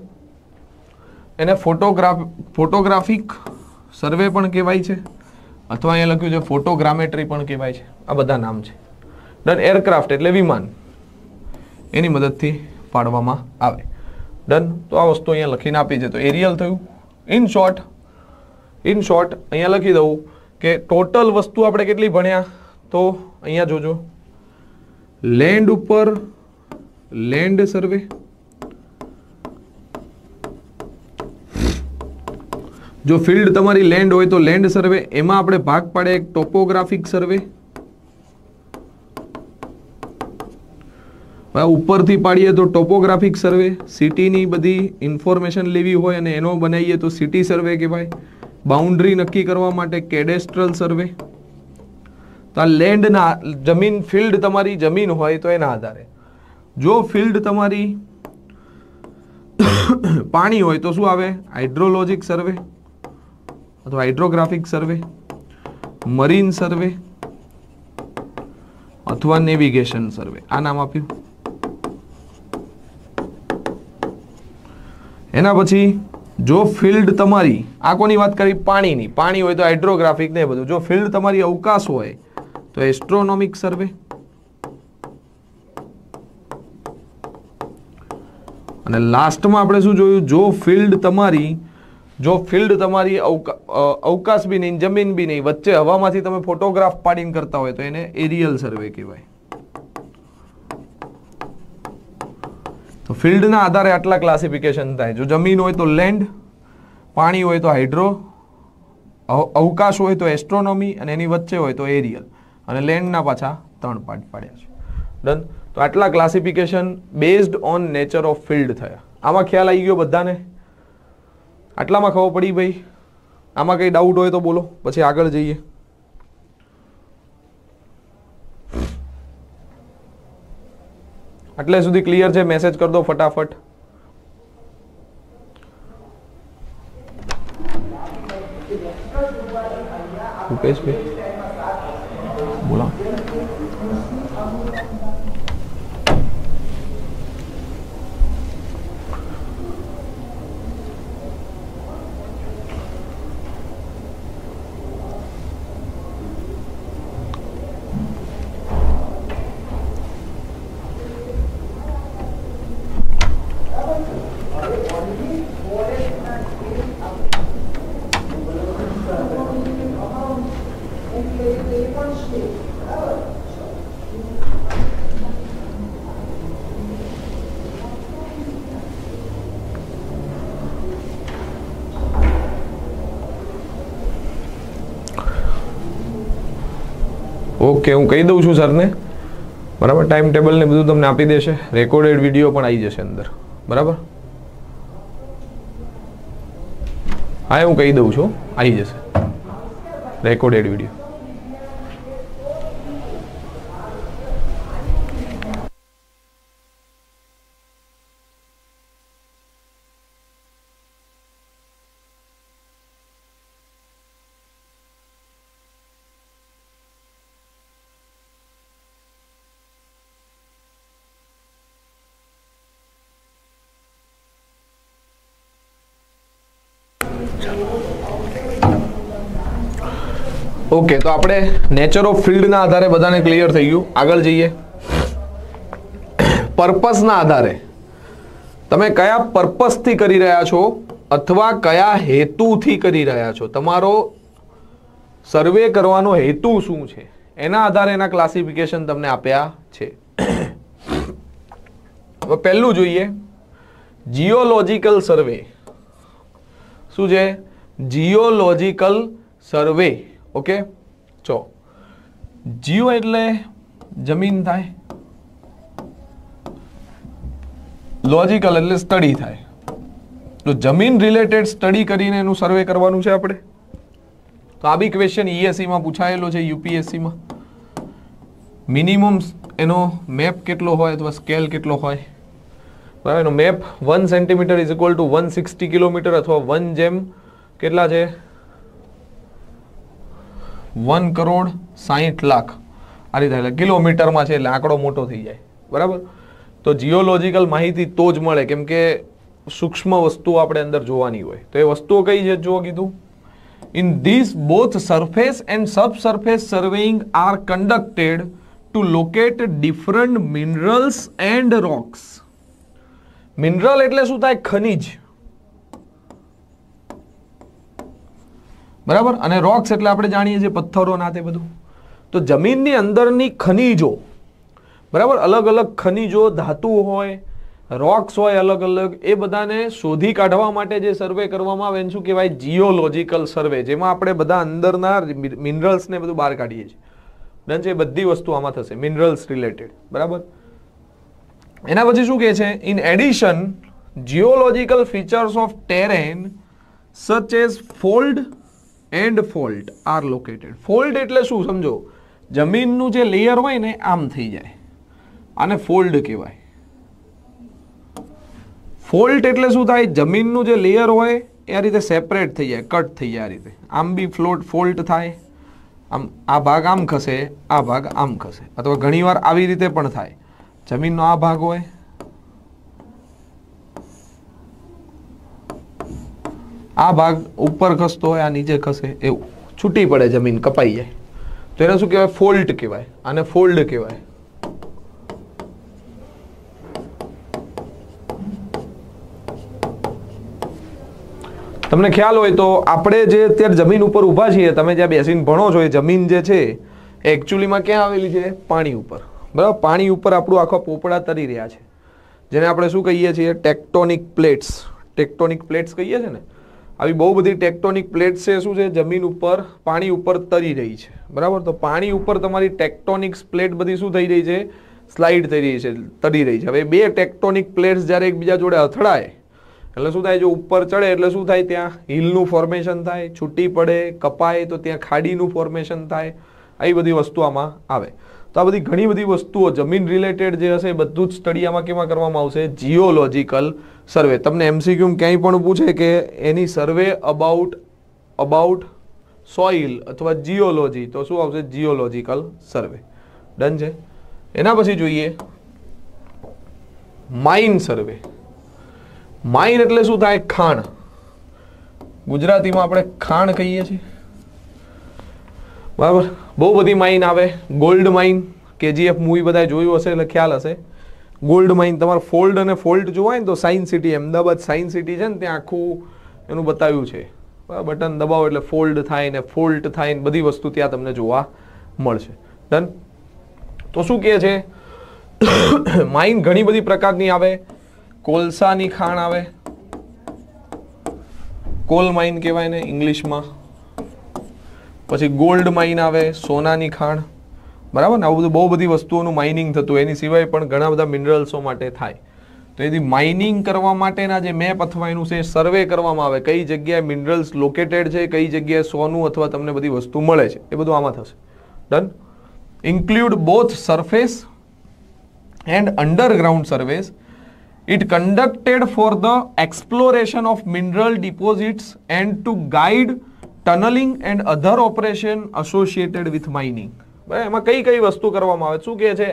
એને ફોટોગ્રાફ ફોટોગ્રાફિક સર્વે પણ કહેવાય છે અથવા અહીંયા લખ્યું છે ફોટોગ્રામેટ્રી પણ કહેવાય છે આ બધા નામ છે ડન એરક્રાફ્ટ એટલે વિમાન એની મદદથી પાડવામાં આવે ડન તો આ વસ્તુ અહીંયા લખીને આપી છે તો એરિયલ થયું ઇન શોર્ટ ઇન શોર્ટ અહીંયા લખી દઉં કે ટોટલ વસ્તુ આપણે કેટલી ભણ્યા તો અહીંયા જોજો લેન્ડ ઉપર લેન્ડ સર્વે જો ફિલ્ડ તમારી લેન્ડ હોય તો લેન્ડ સર્વે એમાં આપણે ભાગ પાડે એક ટોપોગ્રાફિક સર્વે ઉપરથી પાડીએ તો ટોપોગ્રાફિક સર્વે સિટીની બધી ઇન્ફોર્મેશન લેવી હોય અને એનો બનાવીએ તો સિટી સર્વે કહેવાય બાઉન્ડ્રી નક્કી કરવા માટે કેડેસ્ટ્રલ સર્વે તો આ લેન્ડના જમીન ફિલ્ડ તમારી જમીન હોય તો એના આધારે જો ફિલ્ડ તમારી <coughs> પાણી હોય તો શું આવે હાઇડ્રોલોજિક સર્વે અથવા હાઇડ્રોગ્રાફિક સર્વે મરીન સર્વે અથવા નેવિગેશન સર્વે આ નામ આપ્યું એના પછી જો ફિલ્ડ તમારી આ કોની વાત કરી પાણીની પાણી હોય તો હાઇડ્રોગ્રાફિક ને બધું જો ફિલ્ડ તમારી અવકાશ હોય તો એસ્ટ્રોનોમિક સર્વે અને લાસ્ટમાં આપણે શું જોયું જો ફિલ્ડ તમારી જો ફિલ્ડ તમારી અવકાશ બી નહીં જમીન બી નહીં વચ્ચે હવામાંથી તમે ફોટોગ્રાફ પાડીને કરતા હોય તો એને એરિયલ સર્વે કહેવાય તો ફિલ્ડના આધારે આટલા ક્લાસિફિકેશન થાય જો જમીન હોય તો લેન્ડ પાણી હોય તો હાઇડ્રો અવકાશ હોય તો એસ્ટ્રોનોમી અને એની વચ્ચે હોય તો એરિયલ અને લેન્ડના પાછા ત્રણ પાર્ટ પાડ્યા છે ડન તો આટલા classification based on nature of field થયા આમાં ખ્યાલ આવી ગયો બધાને આટલામાં ખબર પડી ભાઈ આમાં કંઈ ડાઉટ હોય તો બોલો પછી આગળ જઈએ એટલે સુધી ક્લિયર છે મેસેજ કરી દો ફટાફટ રૂપેશભાઈ બોલા ઓકે હું કહી દઉં છું સરને બરાબર ટાઈમ ટેબલ ને બધું તમને આપી દેશે રેકોર્ડેડ વિડીયો પણ આવી જશે અંદર બરાબર હા હું કહી દઉં છું આવી જશે રેકોર્ડેડ વિડીયો ઓકે તો આપણે નેચર ઓફ ફિલ્ડના આધારે બધાને ક્લિયર થઈ ગયું આગળ જઈએ પર્પસના આધારે તમે કયા પર્પસથી કરી રહ્યા છો અથવા કયા હેતુથી કરી રહ્યા છો તમારો સર્વે કરવાનો હેતુ શું છે એના આધારે એના ક્લાસિફિકેશન તમને આપ્યા છે હવે પહેલું જોઈએ જીઓલોજિકલ સર્વે શું છે જીઓલોજિકલ સર્વે ઓકે ચો જીઓ એટલે જમીન થાય લોજિકલ એટલે સ્ટડી થાય તો જમીન રિલેટેડ સ્ટડી કરીને એનું સર્વે કરવાનું છે આપણે તો આ બી ક્વેશ્ચન ઈએસસીમાં e પૂછાયેલો છે યુપીએસસીમાં મિનિમમ એનો મેપ કેટલો હોય અથવા સ્કેલ કેટલો હોય બરાબર એનો map one centimetre is equal to one sixty kilometre અથવા વન જેમ કેટલા છે વન કરોડ સાહીઠ લાખ આ રીતે કિલોમીટરમાં છે એટલે આંકડો મોટો થઈ જાય બરાબર તો જીઓલોજીકલ માહિતી તો જ મળે કેમ કે સૂક્ષ્મ વસ્તુઓ આપણે અંદર જોવાની હોય તો એ વસ્તુઓ કઈ છે જુઓ કીધું in this both surface and sub surface surveying are conducted to locate different minerals and rocks mineral એટલે શું થાય ખનીજ બરાબર અને રોક્સ એટલે આપણે જાણીએ છીએ પથ્થરો ના તે બધું તો જમીનની અંદરની ખનીજો બરાબર અલગ અલગ ખનીજો ધાતુ હોય રોક્સ હોય અલગ અલગ એ બધાને શોધી કાઢવા માટે જે સર્વે કરવામાં આવે શું કહેવાય જીઓલોજીકલ સર્વે જેમાં આપણે બધા અંદરના મિનરલ્સને બધું બહાર કાઢીએ છીએ ડન છે એ બધી વસ્તુ આમાં થશે મિનરલ્સ રિલેટેડ બરાબર એના પછી શું કહે છે in addition geological features of terrain such as fold and fault are located fault એટલે શું સમજો જમીનનું જે લેયર હોય ને આમ થઈ જાય આને ફોલ્ડ કહેવાય ફોલ્ટ એટલે શું થાય જમીનનું જે લેયર હોય એ આ રીતે સેપરેટ થઈ જાય કટ થઈ જાય આ રીતે આમ બી ફ્લોટ ફોલ્ટ થાય આમ આ ભાગ આમ ખસે આ ભાગ આમ ખસે અથવા ઘણીવાર આવી રીતે પણ થાય જમીનનો આ ભાગ હોય આ ભાગ ઉપર ખસતો હોય આ નીચે ખસે એવું છૂટી પડે જમીન કપાઈ જાય તો એને શું કહેવાય ફોલ્ટ કહેવાય આને ફોલ્ડ કહેવાય તમને ખ્યાલ હોય તો આપણે જે અત્યારે જમીન ઉપર ઊભા છીએ તમે જ્યાં બેસીને ભણો છો એ જમીન જે છે એ એકચ્યુઅલીમાં ક્યાં આવેલી છે પાણી ઉપર બરાબર પાણી ઉપર આપણું આખા પોપડા તરી રહ્યા છે જેને આપણે શું કહીએ છીએ ટેક્ટોનિક પ્લેટ્સ ટેક્ટોનિક પ્લેટ્સ કહીએ છીએ ને આવી બહુ બધી ટેક્ટોનિક પ્લેટ્સ છે શું છે જમીન ઉપર પાણી ઉપર તરી રહી છે બરાબર તો પાણી ઉપર તમારી ટેક્ટોનિક્સ પ્લેટ બધી શું થઈ રહી છે સ્લાઇડ થઈ રહી છે તરી રહી છે હવે બે ટેક્ટોનિક પ્લેટ્સ જ્યારે એકબીજા જોડે અથડાય એટલે શું થાય જો ઉપર ચડે એટલે શું થાય ત્યાં હિલનું ફોર્મેશન થાય છૂટી પડે કપાય તો ત્યાં ખાડીનું ફોર્મેશન થાય આવી બધી વસ્તુ આમાં આવે તો આ બધી ઘણી બધી વસ્તુઓ જમીન રિલેટેડ જે હશે એ બધું જ સ્ટડીયામાં કેમાં કરવામાં આવશે જીઓલોજીકલ સર્વે તમને એમસીક્યુમ ક્યાંય પણ પૂછે કે એની સર્વે અબાઉટ અબાઉટ સોઇલ અથવા જીઓલોજી તો શું આવશે જીઓલોજીકલ સર્વે ડન છે એના પછી જોઈએ માઇન સર્વે માઇન એટલે શું થાય ખાણ ગુજરાતીમાં આપણે ખાણ કહીએ છીએ બરાબર બહુ બધી માઇન આવે ગોલ્ડ માઇન કેજીએફ મૂવી બધાએ જોયું હશે એટલે ખ્યાલ હશે ગોલ્ડ માઇન તમારે ફોલ્ડ અને ફોલ્ટ જોવાય ને તો science city Ahmedabad science city છે ને ત્યાં આખું એનું બતાવ્યું છે બરાબર બટન દબાવો એટલે ફોલ્ડ થાય ને ફોલ્ટ થાય ને બધી વસ્તુ ત્યાં તમને જોવા મળશે ડન તો શું કહે છે માઇન ઘણી બધી પ્રકારની આવે કોલસાની ખાણ આવે કોલ માઇન કહેવાય ને ઇંગ્લિશમાં પછી ગોલ્ડ માઇન આવે સોનાની ખાણ બરાબર ને આવું બધું બહુ બધી વસ્તુઓનું માઇનિંગ થતું એની સિવાય પણ ઘણા બધા મિનરલ્સો માટે થાય તો એથી માઇનિંગ કરવા માટેના જે મેપ અથવા એનું છે સર્વે કરવામાં આવે કઈ જગ્યાએ મિનરલ્સ લોકેટેડ છે કઈ જગ્યાએ સોનું અથવા તમને બધી વસ્તુ મળે છે એ બધું આમાં થશે done include both surface and underground surveys It conducted for the exploration of mineral deposits and to guide tunnelling and other operation associated with mining એમાં કઈ કઈ વસ્તુ કરવામાં આવે શું કહે છે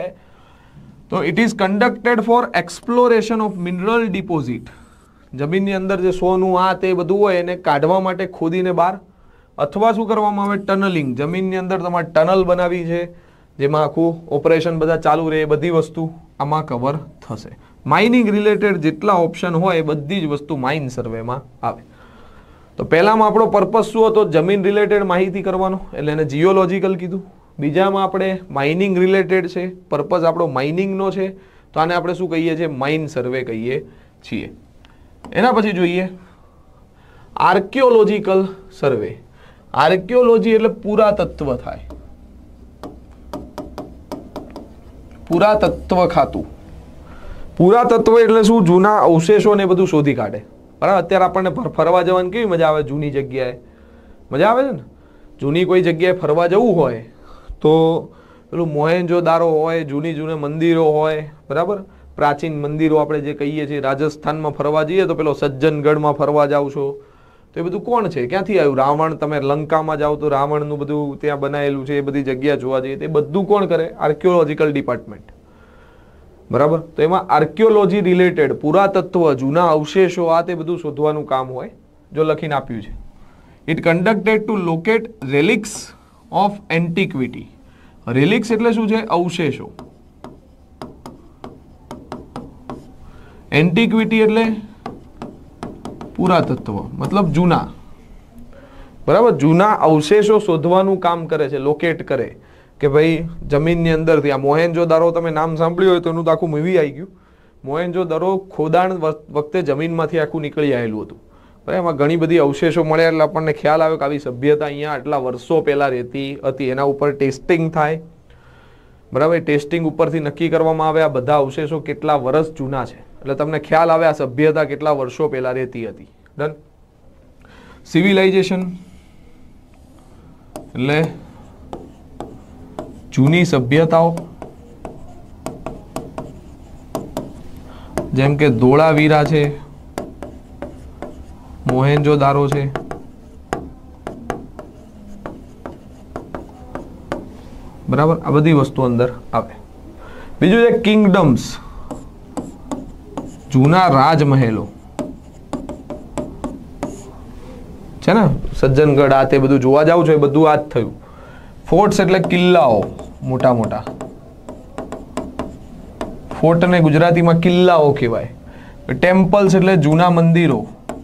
તો it is conducted for exploration of mineral deposit જમીનની અંદર જે સોનું આ તે બધું હોય એને કાઢવા માટે ખોદીને બહાર અથવા શું કરવામાં આવે ટનલિંગ જમીનની અંદર તમારે ટનલ બનાવી છે જેમાં આખું ઓપરેશન બધા ચાલુ રહે એ બધી વસ્તુ આમાં કવર થશે માઇનિંગ રિલેટેડ જેટલા ઓપ્શન હોય એ બધી જ વસ્તુ માઇન સર્વેમાં આવે તો પહેલામાં આપણો પર્પઝ શું હતો જમીન રિલેટેડ માહિતી કરવાનો એટલે એને જીઓલોજીકલ કીધું બીજામાં આપણે માઇનિંગ રિલેટેડ છે પર્પઝ આપણો માઇનિંગનો છે તો આને આપણે શું કહીએ છીએ માઇન સર્વે કહીએ છીએ એના પછી જોઈએ આર્કિયોલોજીકલ સર્વે આર્કિયોલોજી એટલે પુરાતત્વ થાય પુરાતત્વ ખાતું પુરાતત્વ એટલે શું જૂના અવશેષો ને બધું શોધી કાઢે બરાબર અત્યારે આપણને ફરવા જવાની કેવી મજા આવે જૂની જગ્યાએ મજા આવે છે ને જૂની કોઈ જગ્યાએ ફરવા જવું હોય તો પેલું મોહેન્જો દારો હોય જૂની જૂને મંદિરો હોય બરાબર પ્રાચીન મંદિરો આપણે જે કહીએ છીએ રાજસ્થાનમાં ફરવા જઈએ તો પેલો સજ્જનગઢમાં ફરવા જાઓ છો તો એ બધું કોણ છે ક્યાંથી આવ્યું રાવણ તમે લંકામાં જાઓ તો રાવણનું બધું ત્યાં બનાવેલું છે એ બધી જગ્યા જોવા જઈએ તો એ બધું કોણ કરે આર્કિયોલોજીકલ ડિપાર્ટમેન્ટ બરાબર તો એમાં આર્કિયોલોજી રિલેટેડ પુરાતત્વ જૂના અવશેષો આ તે બધું શોધવાનું કામ હોય જો લખીને આપ્યું છે it conducted to locate relics of antiquity relics એટલે શું છે અવશેષો એન્ટિક્વિટી એટલે પુરાતત્વ મતલબ જૂના બરાબર જૂના અવશેષો શોધવાનું કામ કરે છે લોકેટ કરે કે ભાઈ જમીનની અંદરથી આ મોહેનજો દરો તમે નામ સાંભળ્યું હોય તો એનું તો આખું મૂવી આવી ગયું મોહેનજો દરો ખોદાણ વખતે જમીનમાંથી આખું નીકળી આવેલું હતું એમાં ઘણી બધી અવશેષો મળ્યા એટલે આપણને ખ્યાલ આવ્યો કે આવી સભ્યતા અહીંયા આટલા વર્ષો પહેલાં રહેતી હતી એના ઉપર ટેસ્ટિંગ થાય બરાબર ટેસ્ટિંગ ઉપરથી નક્કી કરવામાં આવે આ બધા અવશેષો કેટલા વર્ષ જૂના છે એટલે તમને ખ્યાલ આવે આ સભ્યતા કેટલા વર્ષો પહેલાં રહેતી હતી ડન સિવિલાઇઝેશન એટલે જૂની સભ્યતાઓ જેમ કે ધોળાવીરા છે મોહેન્જો દારો છે બરાબર આ બધી વસ્તુ અંદર આવે બીજું છે કિંગડમ્સ જૂના રાજમહેલો છે ને સજ્જનગઢ આ તે બધું જોવા જાવ છો એ બધું આ જ થયું ફોર્ટ્સ એટલે કિલ્લાઓ મોટા મોટા ને ગુજરાતીમાં કિલ્લાઓ કહેવાય ટેમ્પલ્સ એટલે જૂના મંદિરો તો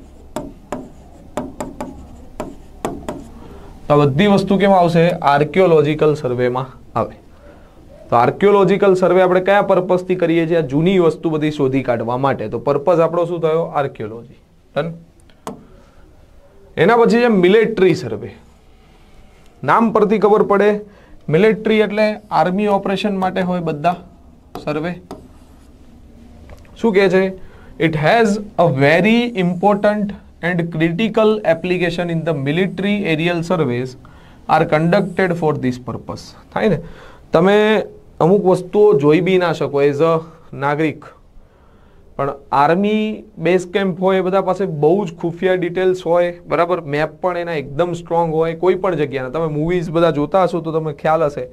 આ બધી વસ્તુ કેમાં આવશે આર્કિયોલોજીકલ સર્વેમાં આવે તો આર્કિયોલોજીકલ સર્વે આપણે કયા પર્પઝથી કરીએ છીએ આ જૂની વસ્તુ બધી શોધી કાઢવા માટે તો પર્પઝ આપણો શું થયો આર્કિયોલોજી ડન એના પછી છે મિલિટરી સર્વે નામ પરથી ખબર પડે મિલિટરી એટલે આર્મી ઓપરેશન માટે હોય બધા સર્વે શું કહે છે it has a very important and critical application in the military aerial service are conducted for this purpose થાય ને તમે અમુક વસ્તુઓ જોઈ બી ના શકો એઝ અ નાગરિક પણ આર્મી બેઝ કેમ્પ હોય એ બધા પાસે બહુ જ ખુફિયા ડિટેલ્સ હોય બરાબર મેપ પણ એના એકદમ સ્ટ્રોંગ હોય કોઈ પણ જગ્યાના તમે મૂવીઝ બધા જોતા હશો તો તમને ખ્યાલ હશે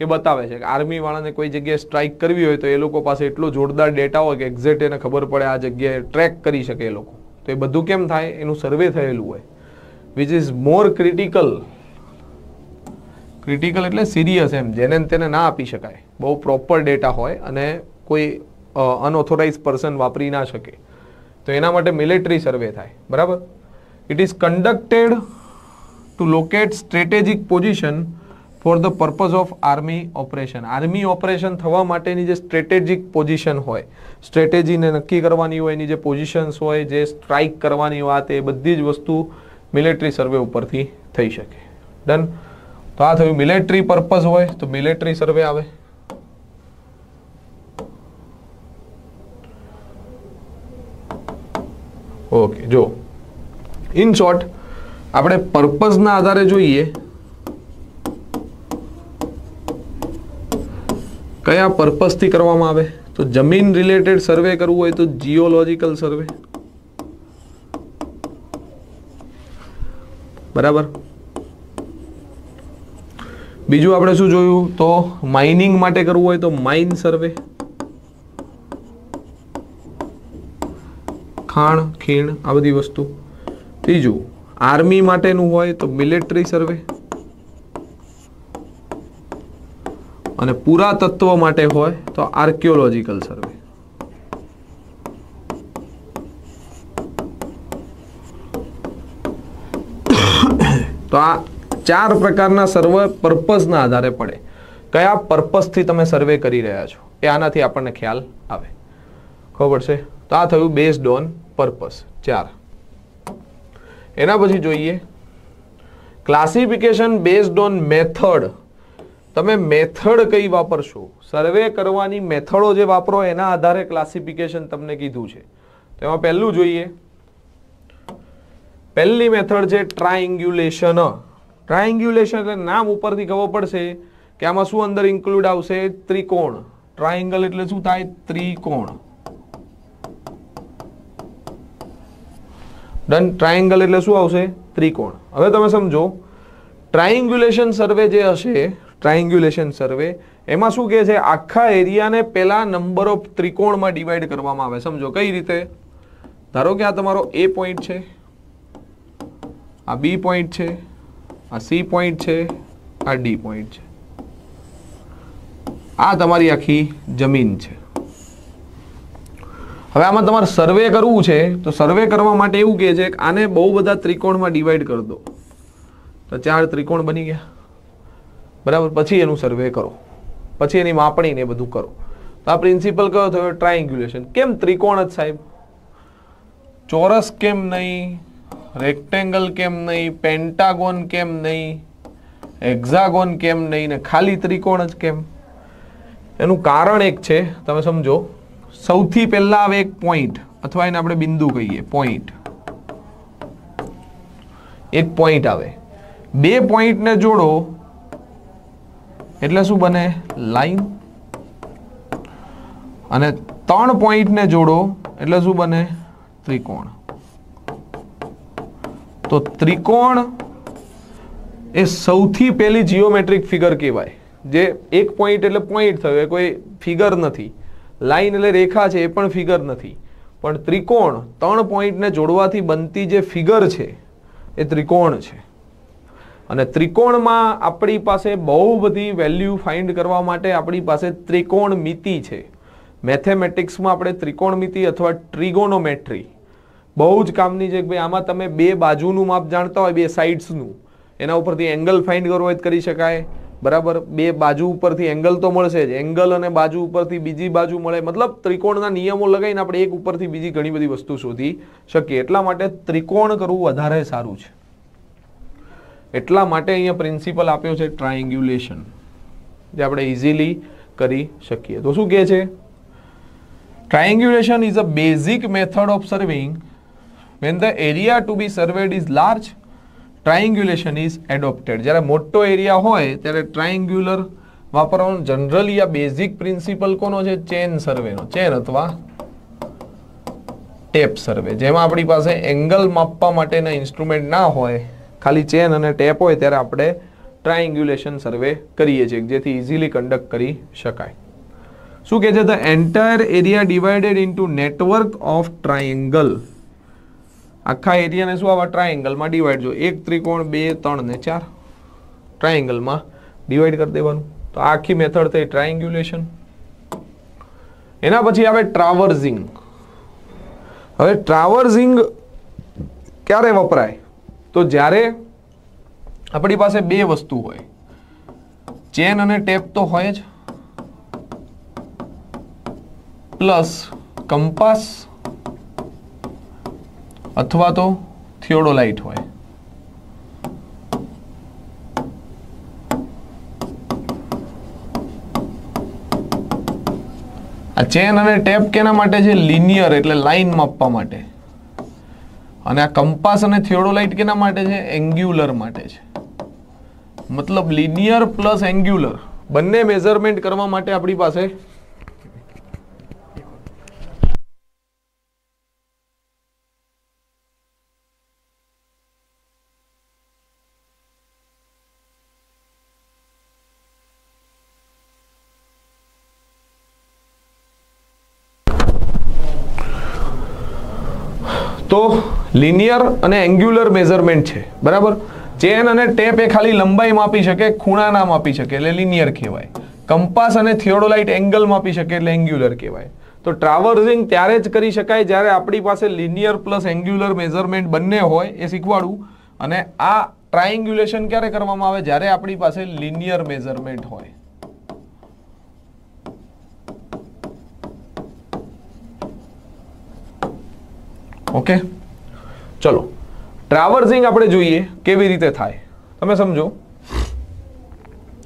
કે બતાવે છે કે આર્મીવાળાને કોઈ જગ્યાએ સ્ટ્રાઇક કરવી હોય તો એ લોકો પાસે એટલો જોરદાર ડેટા હોય કે એક્ઝેક્ટ એને ખબર પડે આ જગ્યાએ ટ્રેક કરી શકે એ લોકો તો એ બધું કેમ થાય એનું સર્વે થયેલું હોય which is more critical critical એટલે સિરિયસ એમ જેને તેને ના આપી શકાય બહુ પ્રોપર ડેટા હોય અને કોઈ અનઓથોરાઇઝ પર્સન વાપરી ના શકે તો એના માટે મિલિટરી સર્વે થાય બરાબર it is conducted to locate strategic position for the purpose of army operation army operation થવા માટેની જે સ્ટ્રેટેજિક પોઝિશન હોય સ્ટ્રેટેજીને નક્કી કરવાની હોય એની જે પોઝિશન્સ હોય જે સ્ટ્રાઇક કરવાની વાત એ બધી જ વસ્તુ મિલિટરી સર્વે ઉપરથી થઈ શકે ડન તો આ થયું મિલેટરી પર્પઝ હોય તો મિલેટરી સર્વે આવે ઓકે જો ઇન શોર્ટ આપણે પર્પઝના આધારે જોઈએ કયા પર્પઝથી કરવામાં આવે તો જમીન રિલેટેડ સર્વે કરવું હોય તો જીઓલોજીકલ સર્વે બરાબર બીજું આપણે શું જોયું તો માઇનિંગ માટે કરવું હોય તો માઇન સર્વે ખાણ ખીણ આ બધી વસ્તુ ત્રીજું આર્મી માટેનું હોય તો મિલિટરી સર્વે અને પુરાતત્વ માટે હોય તો આર્કિયોલોજીકલ સર્વે તો આ ચાર પ્રકારના સર્વે પર્પઝના આધારે પડે કયા પર્પઝથી તમે સર્વે કરી રહ્યા છો એ આનાથી આપણને ખ્યાલ આવે ખબર છે તો આ થયું બેઝ ડોન પર્પસ ચાર એના પછી જોઈએ ક્લાસિફિકેશન બેઝડ ઓન મેથડ તમે મેથડ કઈ વાપરશો સર્વે કરવાની મેથડો જે વાપરો એના આધારે ક્લાસિફિકેશન તમને કીધું છે તેમાં પહેલું જોઈએ પહેલી મેથડ છે ટ્રાયંગ્યુલેશન ટ્રાયંગ્યુલેશન એટલે નામ ઉપરથી ખબર પડશે કે આમાં શું અંદર ઇન્ક્લુડ આવશે ત્રિકોણ ટ્રાયંગલ એટલે શું થાય ત્રિકોણ ડન ટ્રાયેંગલ એટલે શું આવશે ત્રિકોણ હવે તમે સમજો ટ્રાયેંગ્યુલેશન સર્વે જે હશે ટ્રાયેંગ્યુલેશન સર્વે એમાં શું કહે છે આખા એરિયાને પહેલા નંબર ઓફ ત્રિકોણમાં ડિવાઈડ કરવામાં આવે સમજો કઈ રીતે ધારો કે આ તમારો એ પોઈન્ટ છે આ બી પોઈન્ટ છે આ સી પોઈન્ટ છે આ ડી પોઈન્ટ છે આ તમારી આખી જમીન છે હવે આમાં તમારે સર્વે કરવું છે તો સર્વે કરવા માટે એવું કહે છે કે આને બહુ બધા ત્રિકોણમાં ડિવાઈડ કરી દો તો ચાર ત્રિકોણ બની ગયા બરાબર પછી એનું સર્વે કરો પછી એની માપણીને બધું કરો તો આ પ્રિન્સિપલ કયો થયો ટ્રાયંગ્યુલેશન કેમ ત્રિકોણ જ સાહેબ ચોરસ કેમ નહીં રેક્ટેંગલ કેમ નહીં પેન્ટાગોન કેમ નહીં એક્ઝાગોન કેમ નહીં ને ખાલી ત્રિકોણ જ કેમ એનું કારણ એક છે તમે સમજો સૌથી પહેલા આવે એક પોઈન્ટ અથવા એને આપણે બિંદુ કહીએ પોઈન્ટ એક પોઈન્ટ આવે બે પોઈન્ટને જોડો એટલે શું બને લાઈન અને ત્રણ પોઈન્ટને જોડો એટલે શું બને ત્રિકોણ તો ત્રિકોણ એ સૌથી પહેલી જીઓમેટ્રિક ફિગર કહેવાય જે એક પોઈન્ટ એટલે પોઈન્ટ થયો કોઈ ફિગર નથી લાઈન એટલે રેખા છે એ પણ ફિગર નથી પણ ત્રિકોણ ત્રણ પોઈન્ટને જોડવાથી બનતી જે ફિગર છે એ ત્રિકોણ છે અને ત્રિકોણમાં આપણી પાસે બહુ બધી વેલ્યુ ફાઇન્ડ કરવા માટે આપણી પાસે ત્રિકોણમિતિ છે મેથેમેટિક્સમાં આપણે ત્રિકોણમિતિ અથવા ટ્રિગોનોમેટ્રી બહુ જ કામની છે કે ભાઈ આમાં તમે બે બાજુનું માપ જાણતા હોય બે સાઇડ્સનું એના ઉપરથી એંગલ ફાઇન્ડ કરવો એ કરી શકાય બરાબર બે બાજુ ઉપરથી એંગલ તો મળશે જ એંગલ અને બાજુ ઉપરથી બીજી બાજુ મળે મતલબ ત્રિકોણના નિયમો લગાવીને આપણે એક ઉપરથી બીજી ઘણી બધી વસ્તુ શોધી શકીએ એટલા માટે ત્રિકોણ કરવું વધારે સારું છે એટલા માટે અહીંયા પ્રિન્સિપલ આપ્યો છે ટ્રાયંગ્યુલેશન જે આપણે ઇઝીલી કરી શકીએ તો શું કહે છે Triangulation is a basic method of serving when the area to be surveyed is large triangulation is adopted જ્યારે મોટો એરિયા હોય ત્યારે ટ્રાયંગ્યુલર વાપરવાનું જનરલી આ બેઝિક પ્રિન્સિપલ કોનો છે ચેન સર્વેનો ચેન અથવા ટેપ સર્વે જેમાં આપણી પાસે એંગલ માપવા માટેના ઇન્સ્ટ્રુમેન્ટ ના હોય ખાલી ચેન અને ટેપ હોય ત્યારે આપણે ટ્રાયંગ્યુલેશન સર્વે કરીએ છીએ જેથી ઇઝીલી કન્ડક્ટ કરી શકાય શું કહે છે the entire area divided into network of triangle આખા એરિયાને શું આવા ટ્રાયેંગલમાં ડિવાઈડ જો એક ત્રિકોણ બે ત્રણ ને ચાર ટ્રાયેંગલમાં ડિવાઈડ કરી દેવાનું તો આખી મેથડ થઈ ટ્રાયેંગ્યુલેશન એના પછી આવે ટ્રાવર્ઝિંગ હવે ટ્રાવર્ઝિંગ ક્યારે વપરાય તો જ્યારે આપણી પાસે બે વસ્તુ હોય ચેન અને ટેપ તો હોય જ પ્લસ કંપાસ અથવા તો થિયોડોલાઇટ હોય આ ચેન અને ટેપ કેના માટે છે લિનિયર એટલે લાઇન માપવા માટે અને આ કંપાસ અને થિયોડોલાઇટ કેના માટે છે એંગ્યુલર માટે છે મતલબ લિનિયર પ્લસ એંગ્યુલર બંને મેઝરમેન્ટ કરવા માટે આપણી પાસે લિનિયર અને એંગ્યુલર મેઝરમેન્ટ છે બરાબર ચેન અને ટેપ એ ખાલી લંબાઈ માપી શકે ખૂણા ના માપી શકે એટલે લિનિયર કહેવાય કંપાસ અને થિયોડોલાઇટ એંગલ માપી શકે એટલે એંગ્યુલર કહેવાય તો ટ્રાવર્સિંગ ત્યારે જ કરી શકાય જ્યારે આપણી પાસે લિનિયર પ્લસ એંગ્યુલર મેઝરમેન્ટ બંને હોય એ શીખવાડું અને આ ટ્રાયંગ્યુલેશન ક્યારે કરવામાં આવે જ્યારે આપણી પાસે લિનિયર મેઝરમેન્ટ હોય ઓકે ચલો ટ્રાવર્સિંગ આપણે જોઈએ કેવી રીતે થાય તમે સમજો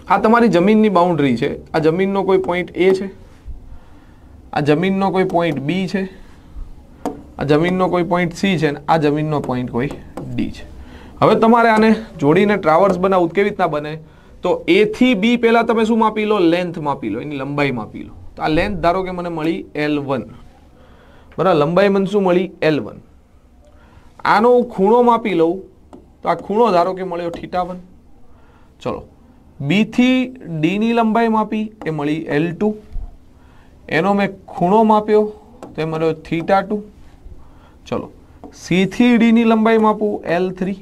આ તમારી જમીનની બાઉન્ડ્રી છે આ જમીનનો કોઈ પોઈન્ટ એ છે આ જમીનનો કોઈ પોઈન્ટ બી છે આ જમીનનો કોઈ પોઈન્ટ સી છે અને આ જમીનનો પોઈન્ટ કોઈ ડી છે હવે તમારે આને જોડીને ટ્રાવર્સ બનાવવું કેવી રીતના બને તો એ થી બી પહેલાં તમે શું માપી લો લેન્થ માપી લો એની લંબાઈ માપી લો તો આ લેન્થ ધારો કે મને મળી એલ વન બરાબર લંબાઈ મને શું મળી એલ વન આનો હું ખૂણો માપી લઉં તો આ ખૂણો ધારો કે મળ્યો થીટા વન ચલો બીથી ડીની લંબાઈ માપી એ મળી એલ ટુ એનો મેં ખૂણો માપ્યો તો એ મળ્યો થીટા ટુ ચલો સીથી ડીની લંબાઈ માપું એલ થ્રી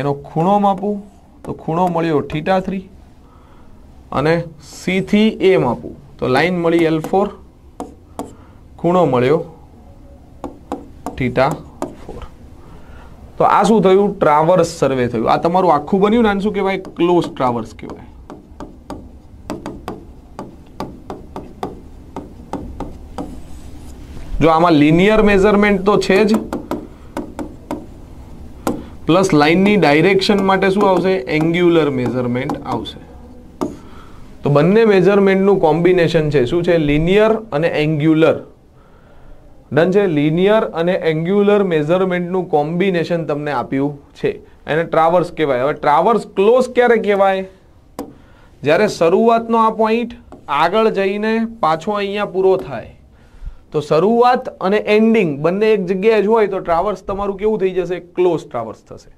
એનો ખૂણો માપું તો ખૂણો મળ્યો થીટા થ્રી અને સીથી એ માપું તો લાઈન મળી એલ ફોર ખૂણો મળ્યો થીટા તો આ શું થયું ટ્રાવર્સ સર્વે થયું આ તમારું આખું બન્યું ને શું કહેવાય ક્લોઝ ટ્રાવર્સ કહેવાય જો આમાં લિનિયર મેઝરમેન્ટ તો છે જ પ્લસ લાઇનની ડાયરેક્શન માટે શું આવશે એંગ્યુલર મેઝરમેન્ટ આવશે તો બંને મેઝરમેન્ટનું કોમ્બિનેશન છે શું છે લિનિયર અને એંગ્યુલર ડન છે લિનિયર અને એંગ્યુલર મેઝરમેન્ટનું કોમ્બિનેશન તમને આપ્યું છે એને ટ્રાવર્સ કહેવાય હવે ટ્રાવર્સ ક્લોઝ ક્યારે કહેવાય જ્યારે શરૂઆતનો આ પોઈન્ટ આગળ જઈને પાછો અહીંયા પૂરો થાય તો શરૂઆત અને એન્ડિંગ બંને એક જગ્યાએ જ હોય તો ટ્રાવર્સ તમારું કેવું થઈ જશે ક્લોઝ ટ્રાવર્સ થશે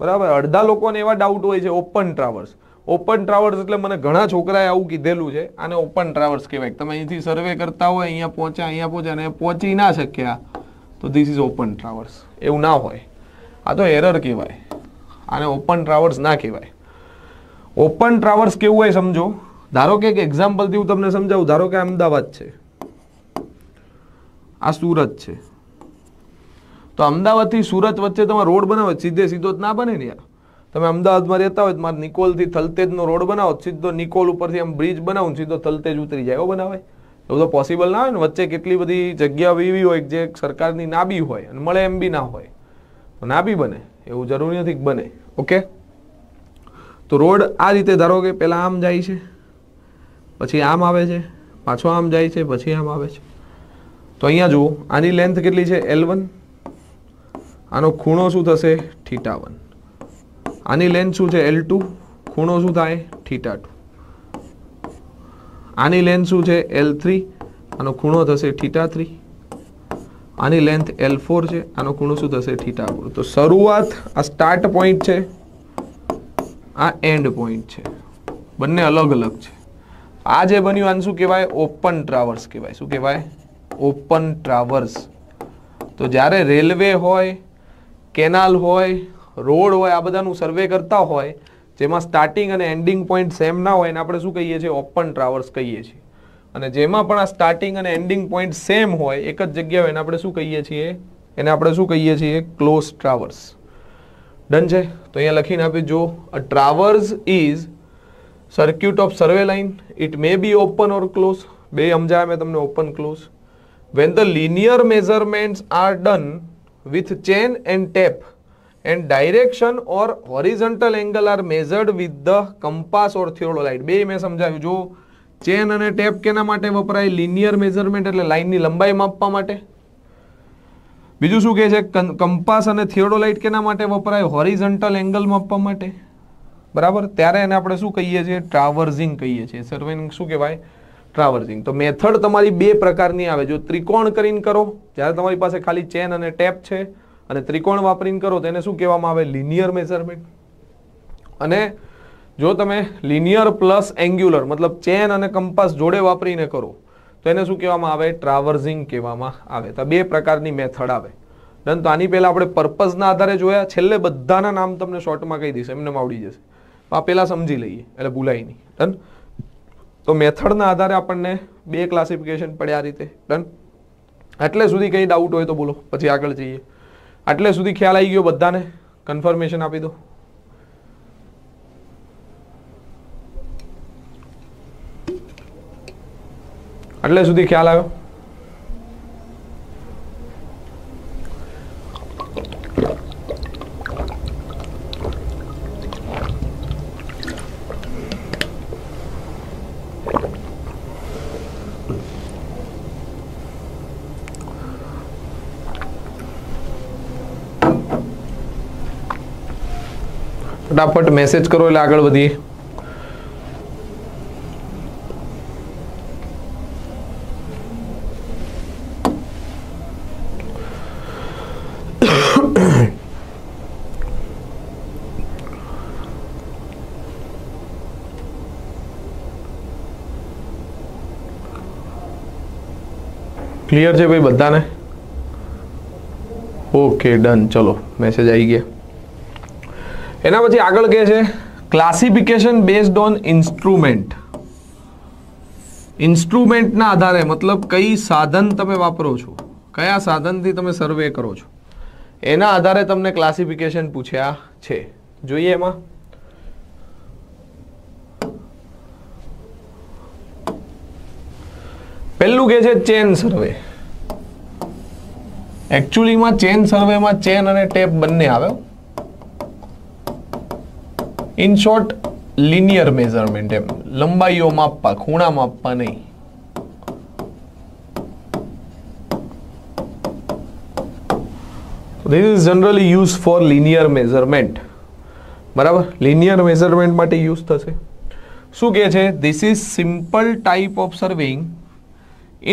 બરાબર અડધા લોકોને એવા ડાઉટ હોય છે ઓપન ટ્રાવર્સ ઓપન ટ્રાવર્સ એટલે મને ઘણા છોકરાએ આવું કીધેલું છે આને ઓપન ટ્રાવર્સ કહેવાય તમે અહીંથી સર્વે કરતા હોય અહીંયા પહોંચ્યા અહીંયા પહોંચ્યા અને પહોંચી ના શક્યા તો ધીસ ઇઝ ઓપન ટ્રાવર્સ એવું ના હોય આ તો એરર કહેવાય આને ઓપન ટ્રાવર્સ ના કહેવાય ઓપન ટ્રાવર્સ કેવું હોય સમજો ધારો કે એક એક્ઝામ્પલથી હું તમને સમજાવું ધારો કે અમદાવાદ છે આ સુરત છે તો અમદાવાદથી સુરત વચ્ચે તમારો રોડ બનાવે સીધે સીધો જ ના બને ને યાર તમે અમદાવાદમાં રહેતા હોય તો મારે નિકોલથી થલતેજનો રોડ બનાવો સીધો નિકોલ ઉપરથી આમ બ્રિજ બનાવું સીધો થલતેજ ઉતરી જાય એવો બનાવાય એવું તો પોસિબલ ના હોય ને વચ્ચે કેટલી બધી જગ્યાઓ એવી હોય જે સરકારની ના બી હોય અને મળે એમ બી ના હોય તો ના બી બને એવું જરૂરી નથી બને ઓકે તો રોડ આ રીતે ધારો કે પહેલાં આમ જાય છે પછી આમ આવે છે પાછો આમ જાય છે પછી આમ આવે છે તો અહીંયા જુઓ આની લેન્થ કેટલી છે એલ વન આનો ખૂણો શું થશે થીટા વન આની લેન્થ શું છે એલ ટુ ખૂણો શું થાય થીટા ટુ આની લેન્થ શું છે એલ થ્રી આનો ખૂણો થશે થીટા થ્રી આની લેન્થ એલ ફોર છે આનો ખૂણો શું થશે થીટા ફોર તો શરૂઆત આ સ્ટાર્ટ પોઈન્ટ છે આ એન્ડ પોઈન્ટ છે બંને અલગ અલગ છે આ જે બન્યું આને શું કહેવાય ઓપન ટ્રાવર્સ કહેવાય શું કહેવાય ઓપન ટ્રાવર્સ તો જ્યારે રેલવે હોય કેનાલ હોય રોડ હોય આ બધાનું સર્વે કરતા હોય જેમાં સ્ટાર્ટિંગ અને એન્ડિંગ પોઈન્ટ સેમ ના હોય એને આપણે શું કહીએ છીએ ઓપન ટ્રાવર્સ કહીએ છીએ અને જેમાં પણ આ સ્ટાર્ટિંગ અને એન્ડિંગ પોઈન્ટ સેમ હોય એક જ જગ્યા હોય એને આપણે શું કહીએ છીએ એને આપણે શું કહીએ છીએ ક્લોઝ ટ્રાવર્સ ડન છે તો અહીંયા લખીને આપી જો a traverse is circuit of survey line it may be open or close બે સમજાયા મેં તમને open close when the linear measurements are done with chain and tape and direction or horizontal angle are measured with the compass or theodolite બે મેં સમજાવ્યું જો chain અને tap કેના માટે વપરાય લિનિયર મેઝરમેન્ટ એટલે લાઇનની લંબાઈ માપવા માટે બીજું શું કહે છે કંપાસ અને થિયોડોલાઇટ કેના માટે વપરાય હોરિઝન્ટલ એંગલ માપવા માટે બરાબર ત્યારે એને આપણે શું કહીએ છીએ ટ્રાવર્ઝિંગ કહીએ છીએ સર્વેનિંગ શું કહેવાય ટ્રાવર્ઝિંગ તો મેથડ તમારી બે પ્રકારની આવે જો ત્રિકોણ કરીને કરો જ્યારે તમારી પાસે ખાલી ચેન અને ટેપ છે અને ત્રિકોણ વાપરીને કરો તેને શું કહેવામાં આવે લિનિયર મેઝરમેન્ટ અને જો તમે લિનિયર પ્લસ એંગ્યુલર મતલબ ચેન અને કંપાસ જોડે વાપરીને કરો તો એને શું કહેવામાં આવે ટ્રાવર્ઝિંગ કહેવામાં આવે તો બે પ્રકારની મેથડ આવે ડન તો આની પહેલાં આપણે પર્પઝના આધારે જોયા છેલ્લે બધાના નામ તમને શોર્ટમાં કહી દઈશ એમને આવડી જશે આ પહેલાં સમજી લઈએ એટલે ભૂલાય નહીં ડન તો મેથડના આધારે આપણને બે ક્લાસિફિકેશન પડે આ રીતે ડન એટલે સુધી કંઈ ડાઉટ હોય તો બોલો પછી આગળ જઈએ આટલે સુધી ખ્યાલ આવી ગયો બધાને કન્ફર્મેશન આપી દો આટલે સુધી ખ્યાલ આવ્યો ફટાફટ મેસેજ કરો એટલે આગળ વધીએ ક્લિયર છે ભાઈ બધાને ઓકે ડન ચલો મેસેજ આવી ગયા એના પછી આગળ કહે છે ક્લાસિફિકેશન બેઝડ ઓન ઇન્સ્ટ્રુમેન્ટ ઇન્સ્ટ્રુમેન્ટના આધારે મતલબ કઈ સાધન તમે વાપરો છો કયા સાધનથી તમે સર્વે કરો છો એના આધારે તમને ક્લાસિફિકેશન પૂછ્યા છે જોઈએ એમાં પહેલું કે છે ચેન સર્વે એકચ્યુઅલીમાં ચેન સર્વેમાં ચેન અને ટેપ બંને આવે ઇન શોર્ટ લિનિયર મેઝરમેન્ટ એમ લંબાઈઓ માપવા ખૂણા માપવા નહીં this is generally use for linear measurement બરાબર લિનિયર મેઝરમેન્ટ માટે યુઝ થશે શું કહે છે this is simple type of surveying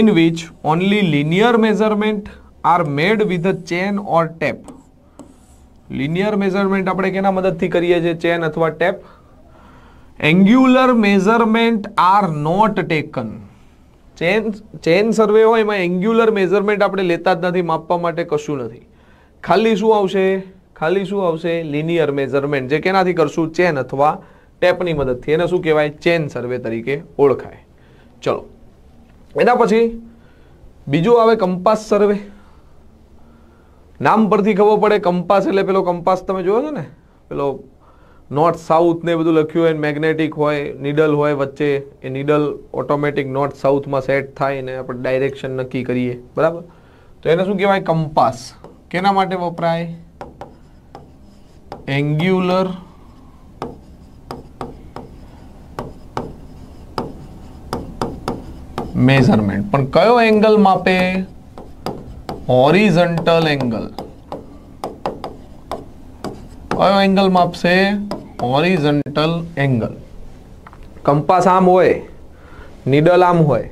in which only linear measurement are made with a chain or tape linear measurement આપણે કેના મદદથી કરીએ છીએ ચેન અથવા tape angular measurement R not taken chain chain survey હોય એમાં એંગ્યુલર મેઝરમેન્ટ આપણે લેતા જ નથી માપવા માટે કશું નથી ખાલી શું આવશે ખાલી શું આવશે લિનિયર મેઝરમેન્ટ જે કેનાથી કરશું ચેન અથવા ટેપની મદદથી એને શું કહેવાય ચેન સર્વે તરીકે ઓળખાય ચલો એના પછી બીજું આવે કંપાસ સર્વે નામ પરથી ખબર પડે કંપાસ એટલે પેલો કંપાસ તમે જોયો છો ને પેલો નોર્થ સાઉથ ને બધું લખ્યું હોય મેગ્નેટિક હોય નીડલ હોય વચ્ચે એ નીડલ ઓટોમેટિક નોર્થ સાઉથમાં સેટ થાય ને આપણે ડાયરેક્શન નક્કી કરીએ બરાબર તો એને શું કહેવાય કંપાસ કેના માટે વપરાય એંગ્યુલર મેઝરમેન્ટ પણ કયો એંગલ માપે હોરિઝન્ટલ એંગલ કયો એંગલ માપશે હોરિઝન્ટલ એંગલ કંપાસ આમ હોય નીડલ આમ હોય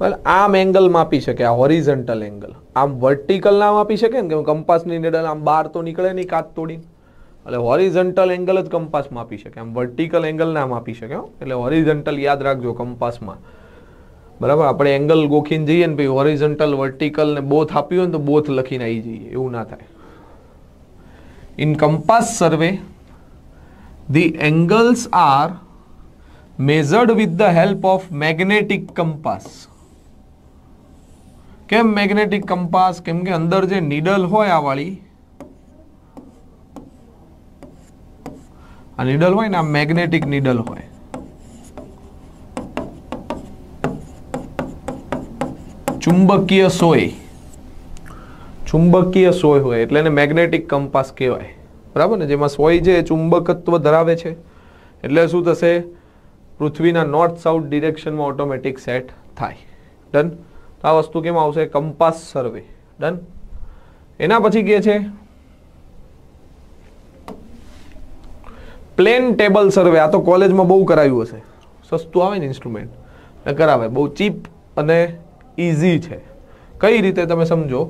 બરાબર આમ એંગલ માપી શકે આ હોરિઝન્ટલ એંગલ આમ વર્ટિકલ ના માપી શકે ને કે કંપાસની નીડલ આમ બહાર તો નીકળે નહીં કાચ તોડીને એટલે હોરિઝન્ટલ એંગલ જ કંપાસ માપી શકે આમ વર્ટિકલ એંગલ ના માપી શકે એટલે હોરિઝન્ટલ યાદ રાખજો કંપાસમાં बराबर अपने एंगल गोखी जाइए ओरिजेंटल वर्टिकल ने बोथ आप तो बोथ लखी आई जाइए एवं ना थे in compass survey the angles are measured with the help of magnetic compass केम मैग्नेटिक कंपास केम के अंदर जे नीडल हो आ वाली आ नीडल हो मैग्नेटिक नीडल होए ચુંબકીય સોય ચુંબકીય સોય હોય એટલે એને મેગ્નેટિક કંપાસ કહેવાય બરાબર ને જેમાં સોય છે એ ચુંબકત્વ ધરાવે છે એટલે શું થશે પૃથ્વીના નોર્થ સાઉથ ડિરેક્શનમાં ઓટોમેટિક સેટ થાય ડન આ વસ્તુ કેમ આવશે કંપાસ સર્વે ડન એના પછી કે છે પ્લેન ટેબલ સર્વે આ તો કોલેજમાં બહુ કરાયું હશે સસ્તું આવે ને ઇન્સ્ટ્રુમેન્ટ કરાવે બહુ ચીપ અને ઇઝી છે કઈ રીતે તમે સમજો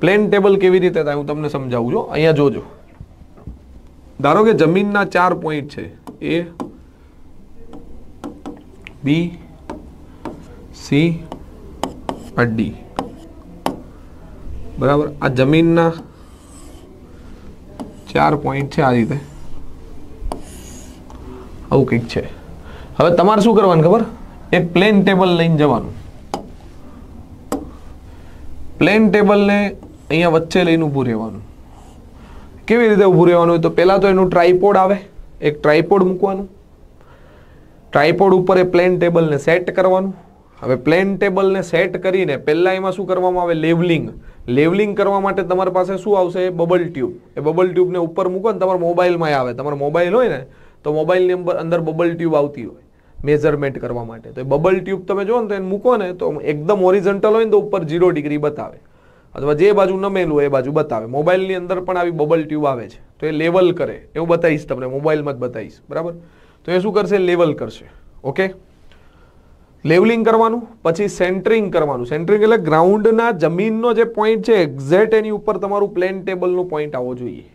પ્લેન ટેબલ કેવી રીતે થાય હું તમને સમજાવું છું અહીંયા જોજો ધારો કે જમીનના ચાર પોઈન્ટ છે એ બી સી અને ડી બરાબર આ જમીનના ચાર પોઈન્ટ છે આ રીતે આવું કંઈક છે હવે તમારે શું કરવાનું ખબર એક પ્લેન ટેબલ લઈને જવાનું પ્લેન ટેબલને અહીંયા વચ્ચે લઈને ઊભું રહેવાનું કેવી રીતે ઊભું રહેવાનું તો પહેલાં તો એનું ટ્રાયપોડ આવે એક ટ્રાયપોડ મૂકવાનું ટ્રાયપોડ ઉપર એ પ્લેન ટેબલને સેટ કરવાનું હવે પ્લેન ટેબલને સેટ કરીને પહેલાં એમાં શું કરવામાં આવે લેવલિંગ લેવલિંગ કરવા માટે તમારી પાસે શું આવશે બબલ ટ્યુબ એ બબલ ટ્યુબને ઉપર મૂકો ને તમારા મોબાઈલમાં આવે તમારો મોબાઈલ હોય ને તો મોબાઈલની અંદર બબલ ટ્યુબ આવતી હોય મેઝરમેન્ટ કરવા માટે તો એ બબલ ટ્યુબ તમે જુઓ ને તો એને મૂકો ને તો એકદમ ઓરિજન્ટલ હોય ને તો ઉપર ઝીરો ડિગ્રી બતાવે અથવા જે બાજુ નમેલું એ બાજુ બતાવે મોબાઈલની અંદર પણ આવી બબલ ટ્યુબ આવે છે તો એ લેવલ કરે એવું બતાવીશ તમને મોબાઈલમાં જ બતાવીશ બરાબર તો એ શું કરશે લેવલ કરશે ઓકે લેવલિંગ કરવાનું પછી સેન્ટરિંગ કરવાનું સેન્ટરિંગ એટલે ગ્રાઉન્ડના જમીનનો જે પોઈન્ટ છે એક્ઝેક્ટ એની ઉપર તમારું પ્લેન ટેબલનો પોઈન્ટ આવવો જોઈએ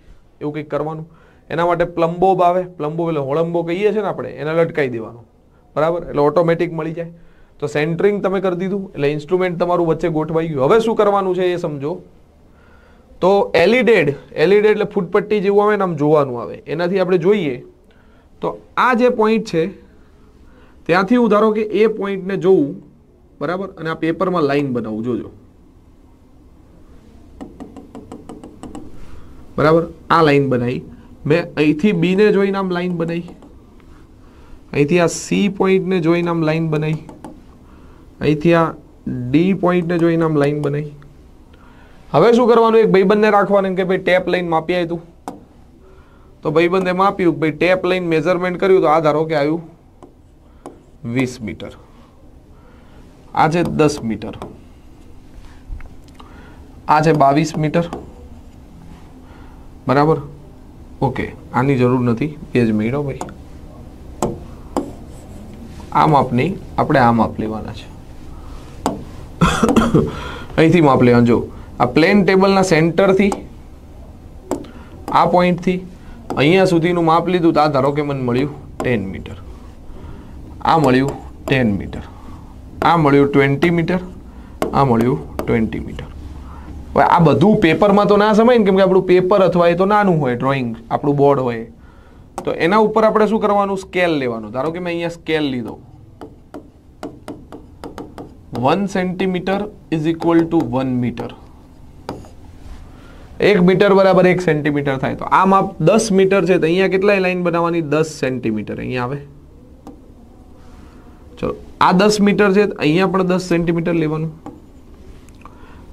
એવું કંઈક કરવાનું એના માટે પ્લમ્બોબ આવે પ્લમ્બોબ એટલે હોળંબો કહીએ છીએ ને આપણે એને લટકાઈ દેવાનું બરાબર એટલે ઓટોમેટિક મળી જાય તો સેન્ટરિંગ તમે કરી દીધું એટલે ઇન્સ્ટ્રુમેન્ટ તમારું વચ્ચે ગોઠવાઈ ગયું હવે શું કરવાનું છે એ સમજો તો એલિડેડ એલિડેડ e e એટલે ફૂટપટ્ટી જેવું આવે ને આમ જોવાનું આવે એનાથી આપણે જોઈએ તો આ જે પોઈન્ટ છે ત્યાંથી હું ધારો કે એ પોઈન્ટને જોવું બરાબર અને આ પેપરમાં લાઈન બનાવું જોજો બરાબર આ લાઈન બનાવી મેં અહીંથી બીને જોઈને આમ લાઈન બનાવી અહીંથી આ સી પોઈન્ટને જોઈને આમ લાઈન બનાવી અહીંથી આ ડી પોઈન્ટને જોઈને આમ લાઈન બનાવી હવે શું કરવાનું એક ભાઈબંધને રાખવાનું કે ભાઈ ટેપ લાઈન માપી આવ્યું તું તો ભાઈબંધે માપ્યું ભાઈ ટેપ લાઈન મેઝરમેન્ટ કર્યું તો આ ધારો કે આવ્યું વીસ મીટર આ છે દસ મીટર આ છે બાવીસ મીટર બરાબર ઓકે આની જરૂર નથી એ જ મેળો ભાઈ આ માપ નહીં આપણે આ માપ લેવાના છે અહીંથી માપ લેવાનું જો આ પ્લેન ટેબલના સેન્ટરથી આ પોઈન્ટથી અહીંયા સુધીનું માપ લીધું તો આ ધારો કે મને મળ્યું ટેન મીટર આ મળ્યું ટેન મીટર આ મળ્યું ટ્વેન્ટી મીટર આ મળ્યું ટ્વેન્ટી મીટર હવે આ બધું પેપરમાં તો ના સમય ને કેમ કે આપણું પેપર અથવા એ તો નાનું હોય ડ્રોઈંગ આપણું બોર્ડ હોય તો એના ઉપર આપણે શું કરવાનું સ્કેલ લેવાનું ધારો કે મેં અહીંયા સ્કેલ લીધો one centimetre is equal to one metre એક મીટર બરાબર એક સેન્ટીમીટર થાય તો આ માપ દસ મીટર છે તો અહીંયા કેટલાય લાઈન બનાવવાની દસ સેન્ટીમીટર અહીંયા આવે ચલો આ દસ મીટર છે અહીંયા પણ દસ સેન્ટીમીટર લેવાનું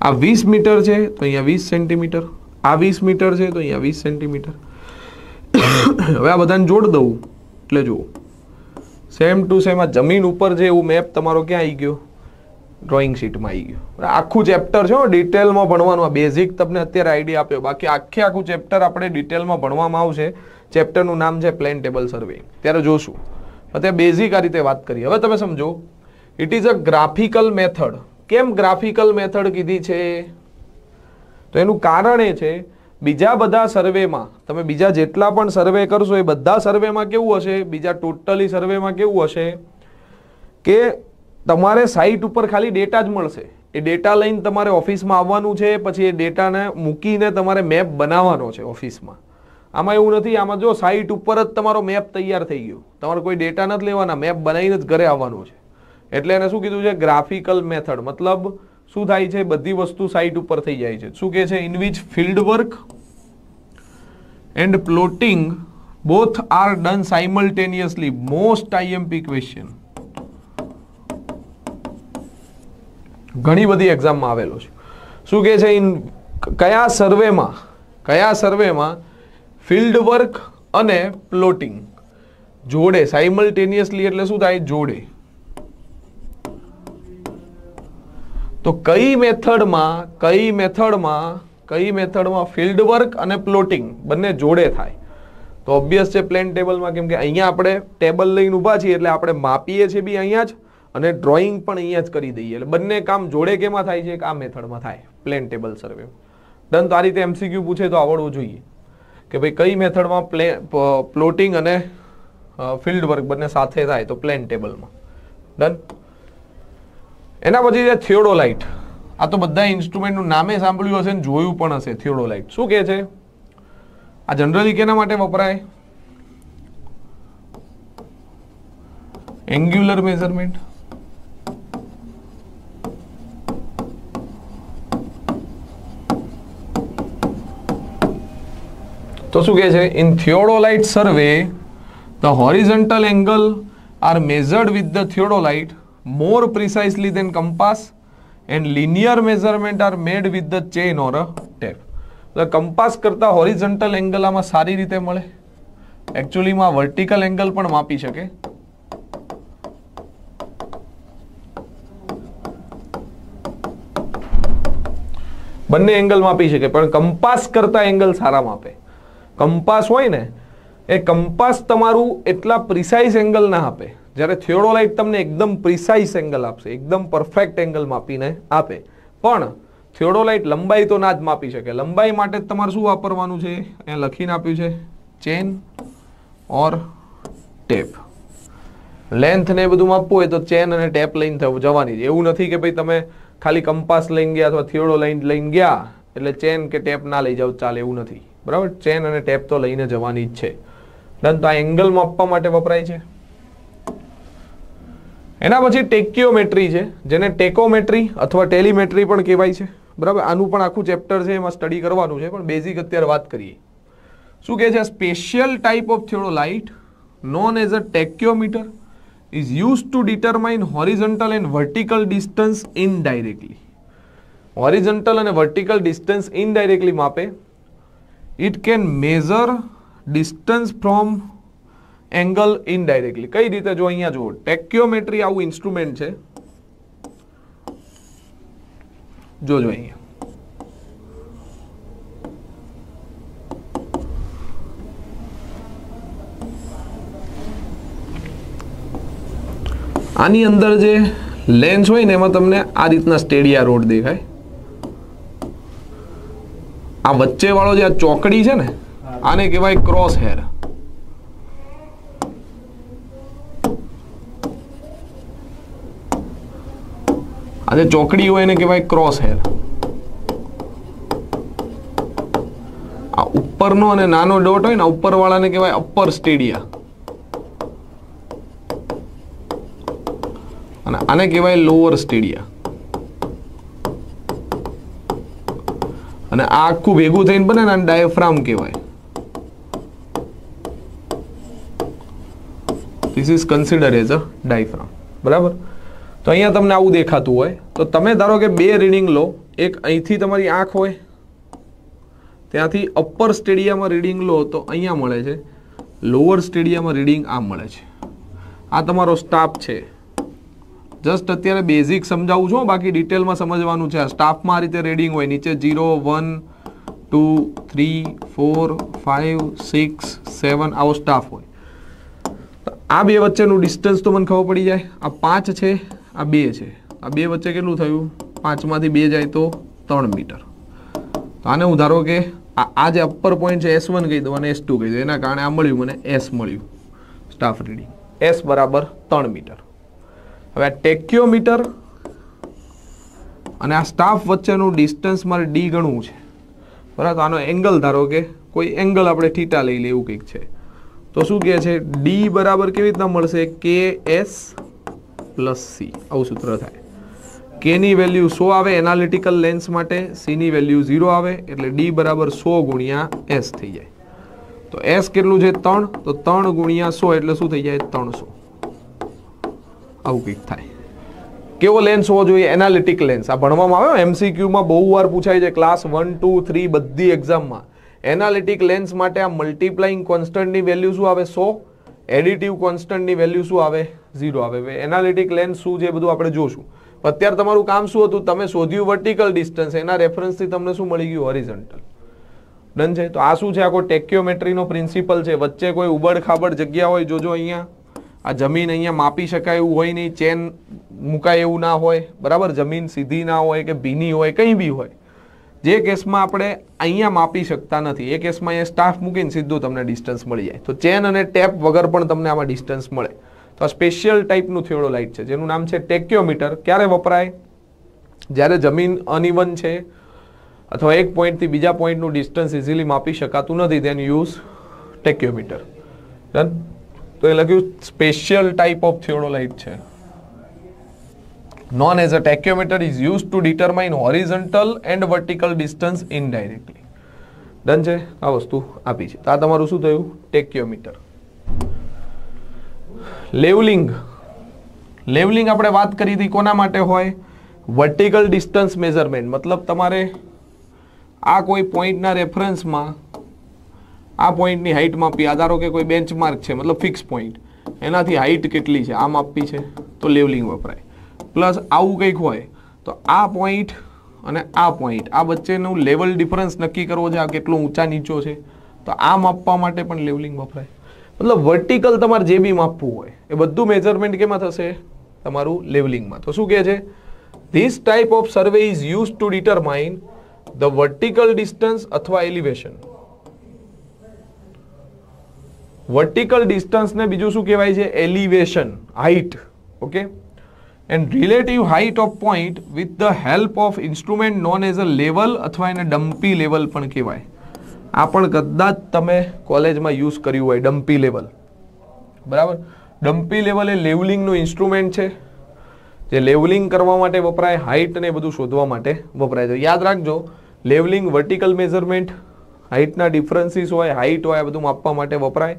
આ વીસ મીટર છે તો અહીંયા વીસ સેન્ટીમીટર આ વીસ મીટર છે તો અહીંયા વીસ સેન્ટીમીટર હવે આ બધાને જોડ દઉં એટલે જુઓ સેમ ટુ સેમ આ જમીન ઉપર જે એવું મેપ તમારો ક્યાં આવી ગયો ડ્રોઈંગ શીટમાં આવી ગયું આખું ચેપ્ટર છે ડિટેલમાં ભણવાનું આ બેઝિક તમને અત્યારે આઈડિયા આપ્યો બાકી આખે આખું ચેપ્ટર આપણે ડિટેલમાં ભણવામાં આવશે ચેપ્ટરનું નામ છે પ્લેન ટેબલ સર્વે ત્યારે જોશું અત્યારે બેઝિક આ રીતે વાત કરીએ હવે તમે સમજો it is a graphical method કેમ ગ્રાફિકલ મેથડ કીધી છે તો એનું કારણ એ છે બીજા બધા સર્વેમાં તમે બીજા જેટલા પણ સર્વે કરશો એ બધા સર્વેમાં કેવું હશે બીજા ટોટલી સર્વેમાં કેવું હશે કે તમારે સાઇટ ઉપર ખાલી ડેટા જ મળશે એ ડેટા લઈને તમારે ઓફિસમાં આવવાનું છે પછી એ ડેટાને મૂકીને તમારે મેપ બનાવવાનો છે ઓફિસમાં આમાં એવું નથી આમાં જો સાઇટ ઉપર જ તમારો મેપ તૈયાર થઈ ગયો તમારે કોઈ ડેટા નથી લેવાના મેપ બનાવીને જ ઘરે આવવાનો છે એટલે એને શું કીધું છે ગ્રાફિકલ મેથડ મતલબ શું થાય છે બધી વસ્તુ સાઇટ ઉપર થઈ જાય છે શું કહે છે in which field work and plotting both are done simultaneously most IMP question ઘણી બધી એક્ઝામમાં આવેલો છે શું કહે છે ઇન કયા સર્વેમાં કયા સર્વેમાં ફિલ્ડ વર્ક અને પ્લોટિંગ જોડે સાઇમલ્ટેનિયસલી એટલે શું થાય જોડે તો કઈ મેથડમાં કઈ મેથડમાં કઈ મેથડમાં ફિલ્ડ વર્ક અને પ્લોટિંગ બંને જોડે થાય તો ઓબ્વિયસ છે પ્લેન ટેબલમાં કેમ કે અહીંયા આપણે ટેબલ લઈને ઊભા છીએ એટલે આપણે માપીએ છીએ બી અહીંયા જ અને ડ્રોઈંગ પણ અહીંયા જ કરી દઈએ એટલે બંને કામ જોડે કેમાં થાય છે કે આ મેથડમાં થાય પ્લેન ટેબલ સર્વે ડન તો આ રીતે એમસીક્યુ પૂછે તો આવડવું જોઈએ કે ભાઈ કઈ મેથડમાં પ્લે પ્લોટિંગ અને ફિલ્ડ વર્ક બંને સાથે થાય તો પ્લેન ટેબલમાં ડન એના પછી છે થિયોડોલાઇટ આ તો બધા ઇન્સ્ટ્રુમેન્ટનું નામે સાંભળ્યું હશે ને જોયું પણ હશે થિયોડોલાઇટ શું કહે છે આ જનરલી કેના માટે વપરાય એંગ્યુલર મેઝરમેન્ટ તો શું કહે છે in theodolite survey the horizontal angle are measured with the theodolite more precisely than compass and linear measurement are made with the chain or a tape તો કંપાસ કરતાં હોરિઝન્ટલ એંગલ આમાં સારી રીતે મળે એકચ્યુઅલીમાં વર્ટિકલ એંગલ પણ માપી શકે બંને એંગલ માપી શકે પણ કંપાસ કરતા એંગલ સારા માપે કંપાસ હોય ને એ કંપાસ તમારું એટલા પ્રિસાઇઝ એંગલ ના આપે જ્યારે થિયોડોલાઇટ તમને એકદમ પ્રિસાઇઝ એંગલ આપશે એકદમ પરફેક્ટ એંગલ માપીને આપે પણ થિયોડોલાઇટ લંબાઈ તો ના જ માપી શકે લંબાઈ માટે તમારે શું વાપરવાનું છે અહીંયા લખીને આપ્યું છે ચેન ઓર ટેપ લેન્થ ને એ બધું માપવું હોય તો ચેન અને ટેપ લઈને જવાની છે એવું નથી કે ભાઈ તમે ખાલી કંપાસ લઈને ગયા અથવા થિયોડો થિયોડોલાઇટ લઈને ગયા એટલે ચેન કે ટેપ ના લઈ જાવ ચાલે એવું નથી બરાબર ચેન અને ટેપ તો લઈને જવાની જ છે ડન તો આ એંગલ માપવા માટે વપરાય છે એના પછી ટેક્યોમેટ્રી છે જેને ટેકોમેટ્રી અથવા ટેલિમેટ્રી પણ કહેવાય છે બરાબર આનું પણ આખું ચેપ્ટર છે એમાં સ્ટડી કરવાનું છે પણ બેઝિક અત્યારે વાત કરીએ શું કહે છે special type of light known as a tacheometer is use to determine horizontal and vertical distance indirectly horizontal અને વર્ટિકલ ડિસ્ટન્સ ઇનડાયરેક્ટલી માપે it can measure distance from angle indirectly કઈ રીતે જો અહીંયા જુઓ ટેક્યોમેટ્રી આવું ઇન્સ્ટ્રુમેન્ટ છે જોજો અહીંયા આની અંદર જે લેન્સ હોય ને એમાં તમને આ રીતના સ્ટેડિયા રોડ દેખાય આ વચ્ચેવાળો જે આ ચોકડી છે ને આને કહેવાય ક્રોસ હેર આ જે ચોકડી હોય એને કહેવાય ક્રોસ હેર આ ઉપરનો અને નાનો ડોટ હોય ને ઉપરવાળાને કહેવાય અપર સ્ટેડિયા અને આને કહેવાય લોઅર સ્ટેડિયા અને આ આખું ભેગું થઈને બને ને ડાયફ્રામ કહેવાય this is consider as a diaphragm બરાબર તો અહીંયા તમને આવું દેખાતું હોય તો તમે ધારો કે બે રીડિંગ લો એક અહીંથી તમારી આંખ હોય ત્યાંથી અપર સ્ટેડિયામાં રીડિંગ લો તો અહીંયા મળે છે લોઅર સ્ટેડિયામાં રીડિંગ આમ મળે છે આ તમારો સ્ટાફ છે જસ્ટ અત્યારે બેઝિક સમજાવું છું બાકી ડિટેલમાં સમજવાનું છે આ સ્ટાફમાં આ રીતે રીડિંગ હોય નીચે zero one two three four five six seven આવો સ્ટાફ હોય આ બે વચ્ચેનું ડિસ્ટન્સ તો મને ખબર પડી જાય આ પાંચ છે આ બે છે આ બે વચ્ચે કેટલું થયું પાંચમાંથી બે જાય તો ત્રણ મીટર તો આને હું ધારો કે આ જે અપર પોઈન્ટ છે એસ વન કહી દઉં અને એસ ટુ કહી દઉં એના કારણે આ મળ્યું મને એસ મળ્યું સ્ટાફ રીડિંગ એસ બરાબર ત્રણ મીટર હવે આ ટેક્યોમીટર અને આ સ્ટાફ વચ્ચેનું ડિસ્ટન્સ મારે ડી ગણવું છે બરાબર તો આનો એંગલ ધારો કે કોઈ એંગલ આપણે ઠીટા લઈ લે એવું કંઈક છે તો શું કહે છે ડી બરાબર કેવી રીતના મળશે કે એસ પ્લસ સી આવું સૂત્ર થાય કેની વેલ્યુ સો આવે એનાલિટિકલ લેન્સ માટે સીની વેલ્યુ ઝીરો આવે એટલે ડી બરાબર સો ગુણ્યા એસ થઈ જાય તો એસ કેટલું છે ત્રણ તો ત્રણ ગુણ્યા સો એટલે શું થઈ જાય ત્રણસો આવું કંઈક થાય કેવો લેન્સ હોવો જોઈએ એનાલિટિક લેન્સ આ ભણવામાં આવ્યો એમસીક્યુમાં બહુ વાર પૂછાય છે ક્લાસ વન ટુ થ્રી બધી એક્ઝામમાં એનાલિટિક લેન્સ માટે આ મલ્ટીપ્લાઇંગ કોન્સ્ટન્ટની વેલ્યુ શું આવે સો એડિટિવ કોન્સ્ટન્ટની વેલ્યુ શું આવે ઝીરો આવે એનાલિટિક લેન્સ શું છે બધું આપણે જોશું અત્યારે તમારું કામ શું હતું તમે શોધ્યું વર્ટિકલ ડિસ્ટન્સ એના રેફરન્સથી તમને શું મળી ગયું હોરિઝન્ટલ ડન છે તો આ શું છે આખો ટેક્યોમેટ્રીનો પ્રિન્સિપલ છે વચ્ચે કોઈ ઉબડખાબડ જગ્યા હોય જોજો અહીંયા આ જમીન અહીંયા માપી શકાય એવું હોય નહીં ચેન મુકાય એવું ના હોય બરાબર જમીન સીધી ના હોય કે ભીની હોય કંઈ બી હોય જે કેસમાં આપણે અહીંયા માપી શકતા નથી એ કેસમાં અહીંયા સ્ટાફ મૂકીને સીધું તમને ડિસ્ટન્સ મળી જાય તો ચેન અને ટેપ વગર પણ તમને આમાં ડિસ્ટન્સ મળે તો આ સ્પેશિયલ ટાઈપનું થિયોડોલાઇટ છે જેનું નામ છે ટેક્યોમીટર ક્યારે વપરાય જ્યારે જમીન અનઇવન છે અથવા એક પોઈન્ટથી બીજા પોઈન્ટનું ડિસ્ટન્સ ઇઝીલી માપી શકાતું નથી દેન યુઝ ટેક્યોમીટર ડન તો એ લખ્યું સ્પેશિયલ ટાઈપ ઓફ થિયોડોલાઇટ છે known as a tachyometer is used to determine horizontal and vertical distance indirectly. Done છે આ વસ્તુ આપી છે તો આ તમારું શું થયું ટેક્યોમીટર લેવલિંગ લેવલિંગ આપણે વાત કરી હતી કોના માટે હોય વર્ટિકલ ડિસ્ટન્સ મેઝરમેન્ટ મતલબ તમારે આ કોઈ પોઈન્ટના રેફરન્સમાં આ પોઈન્ટની હાઇટ માપી આ ધારો કે કોઈ બેન્ચમાર્ક છે મતલબ ફિક્સ પોઈન્ટ એનાથી હાઇટ કેટલી છે આ માપવી છે તો લેવલિંગ વપરાય પ્લસ આવું કંઈક હોય તો આ પોઈન્ટ અને આ પોઈન્ટ આ વચ્ચેનું લેવલ ડિફરન્સ નક્કી કરવો છે આ કેટલો ઊંચા નીચો છે તો આ માપવા માટે પણ લેવલિંગ વપરાય મતલબ વર્ટિકલ તમારે જે બી માપવું હોય એ બધું મેજરમેન્ટ કેમાં થશે તમારું લેવલિંગમાં તો શું કહે છે this type of survey is use to determine the vertical distance અથવા એલિવેશન વર્ટિકલ ડિસ્ટન્સને બીજું શું કહેવાય છે elevation height okay and relative height of point with the help of instrument known as a level અથવા એને ડમ્પી લેવલ પણ કહેવાય આ પણ કદાચ તમે કોલેજમાં યુઝ કર્યું હોય ડમ્પી લેવલ બરાબર ડમ્પી લેવલ એ લેવલિંગનું ઇન્સ્ટ્રુમેન્ટ છે જે લેવલિંગ કરવા માટે વપરાય હાઇટ ને બધું શોધવા માટે વપરાય છે યાદ રાખજો લેવલિંગ વર્ટિકલ મેઝરમેન્ટ હાઇટના ડિફરન્સીસ હોય હાઇટ હોય બધું માપવા માટે વપરાય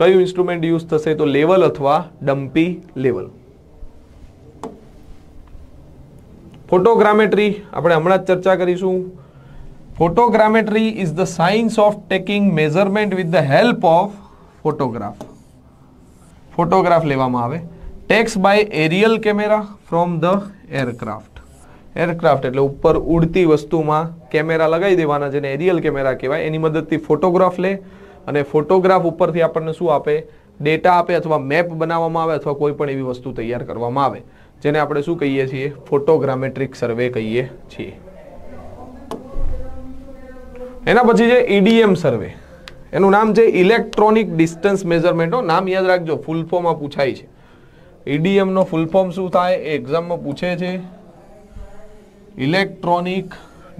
કયું ઇન્સ્ટ્રુમેન્ટ યુઝ થશે તો લેવલ અથવા ડમ્પી લેવલ ફોટોગ્રામેટ્રી આપણે હમણાં જ ચર્ચા કરીશું photogrammetry is the science of taking measurement with the help of photograph photograph લેવામાં આવે takes by aerial camera from the aircraft aircraft એટલે ઉપર ઉડતી વસ્તુમાં કેમેરા લગાવી દેવાના જેને એરિયલ કેમેરા કહેવાય એની મદદથી ફોટોગ્રાફ લે અને ફોટોગ્રાફ ઉપરથી આપણને શું આપે ડેટા આપે અથવા મેપ બનાવવામાં આવે અથવા કોઈ પણ એવી વસ્તુ તૈયાર કરવામાં આવે જેને આપણે શું કહીએ છીએ ફોટોગ્રામેટ્રિક સર્વે કહીએ છીએ એના પછી છે ઈડીએમ e સર્વે એનું નામ છે ઇલેક્ટ્રોનિક ડિસ્ટન્સ મેઝરમેન્ટનો નામ યાદ રાખજો ફૂલ ફોર્મમાં પૂછાય છે ઈડીએમનો ફૂલ ફોર્મ શું થાય એ એક્ઝામમાં પૂછે છે ઇલેક્ટ્રોનિક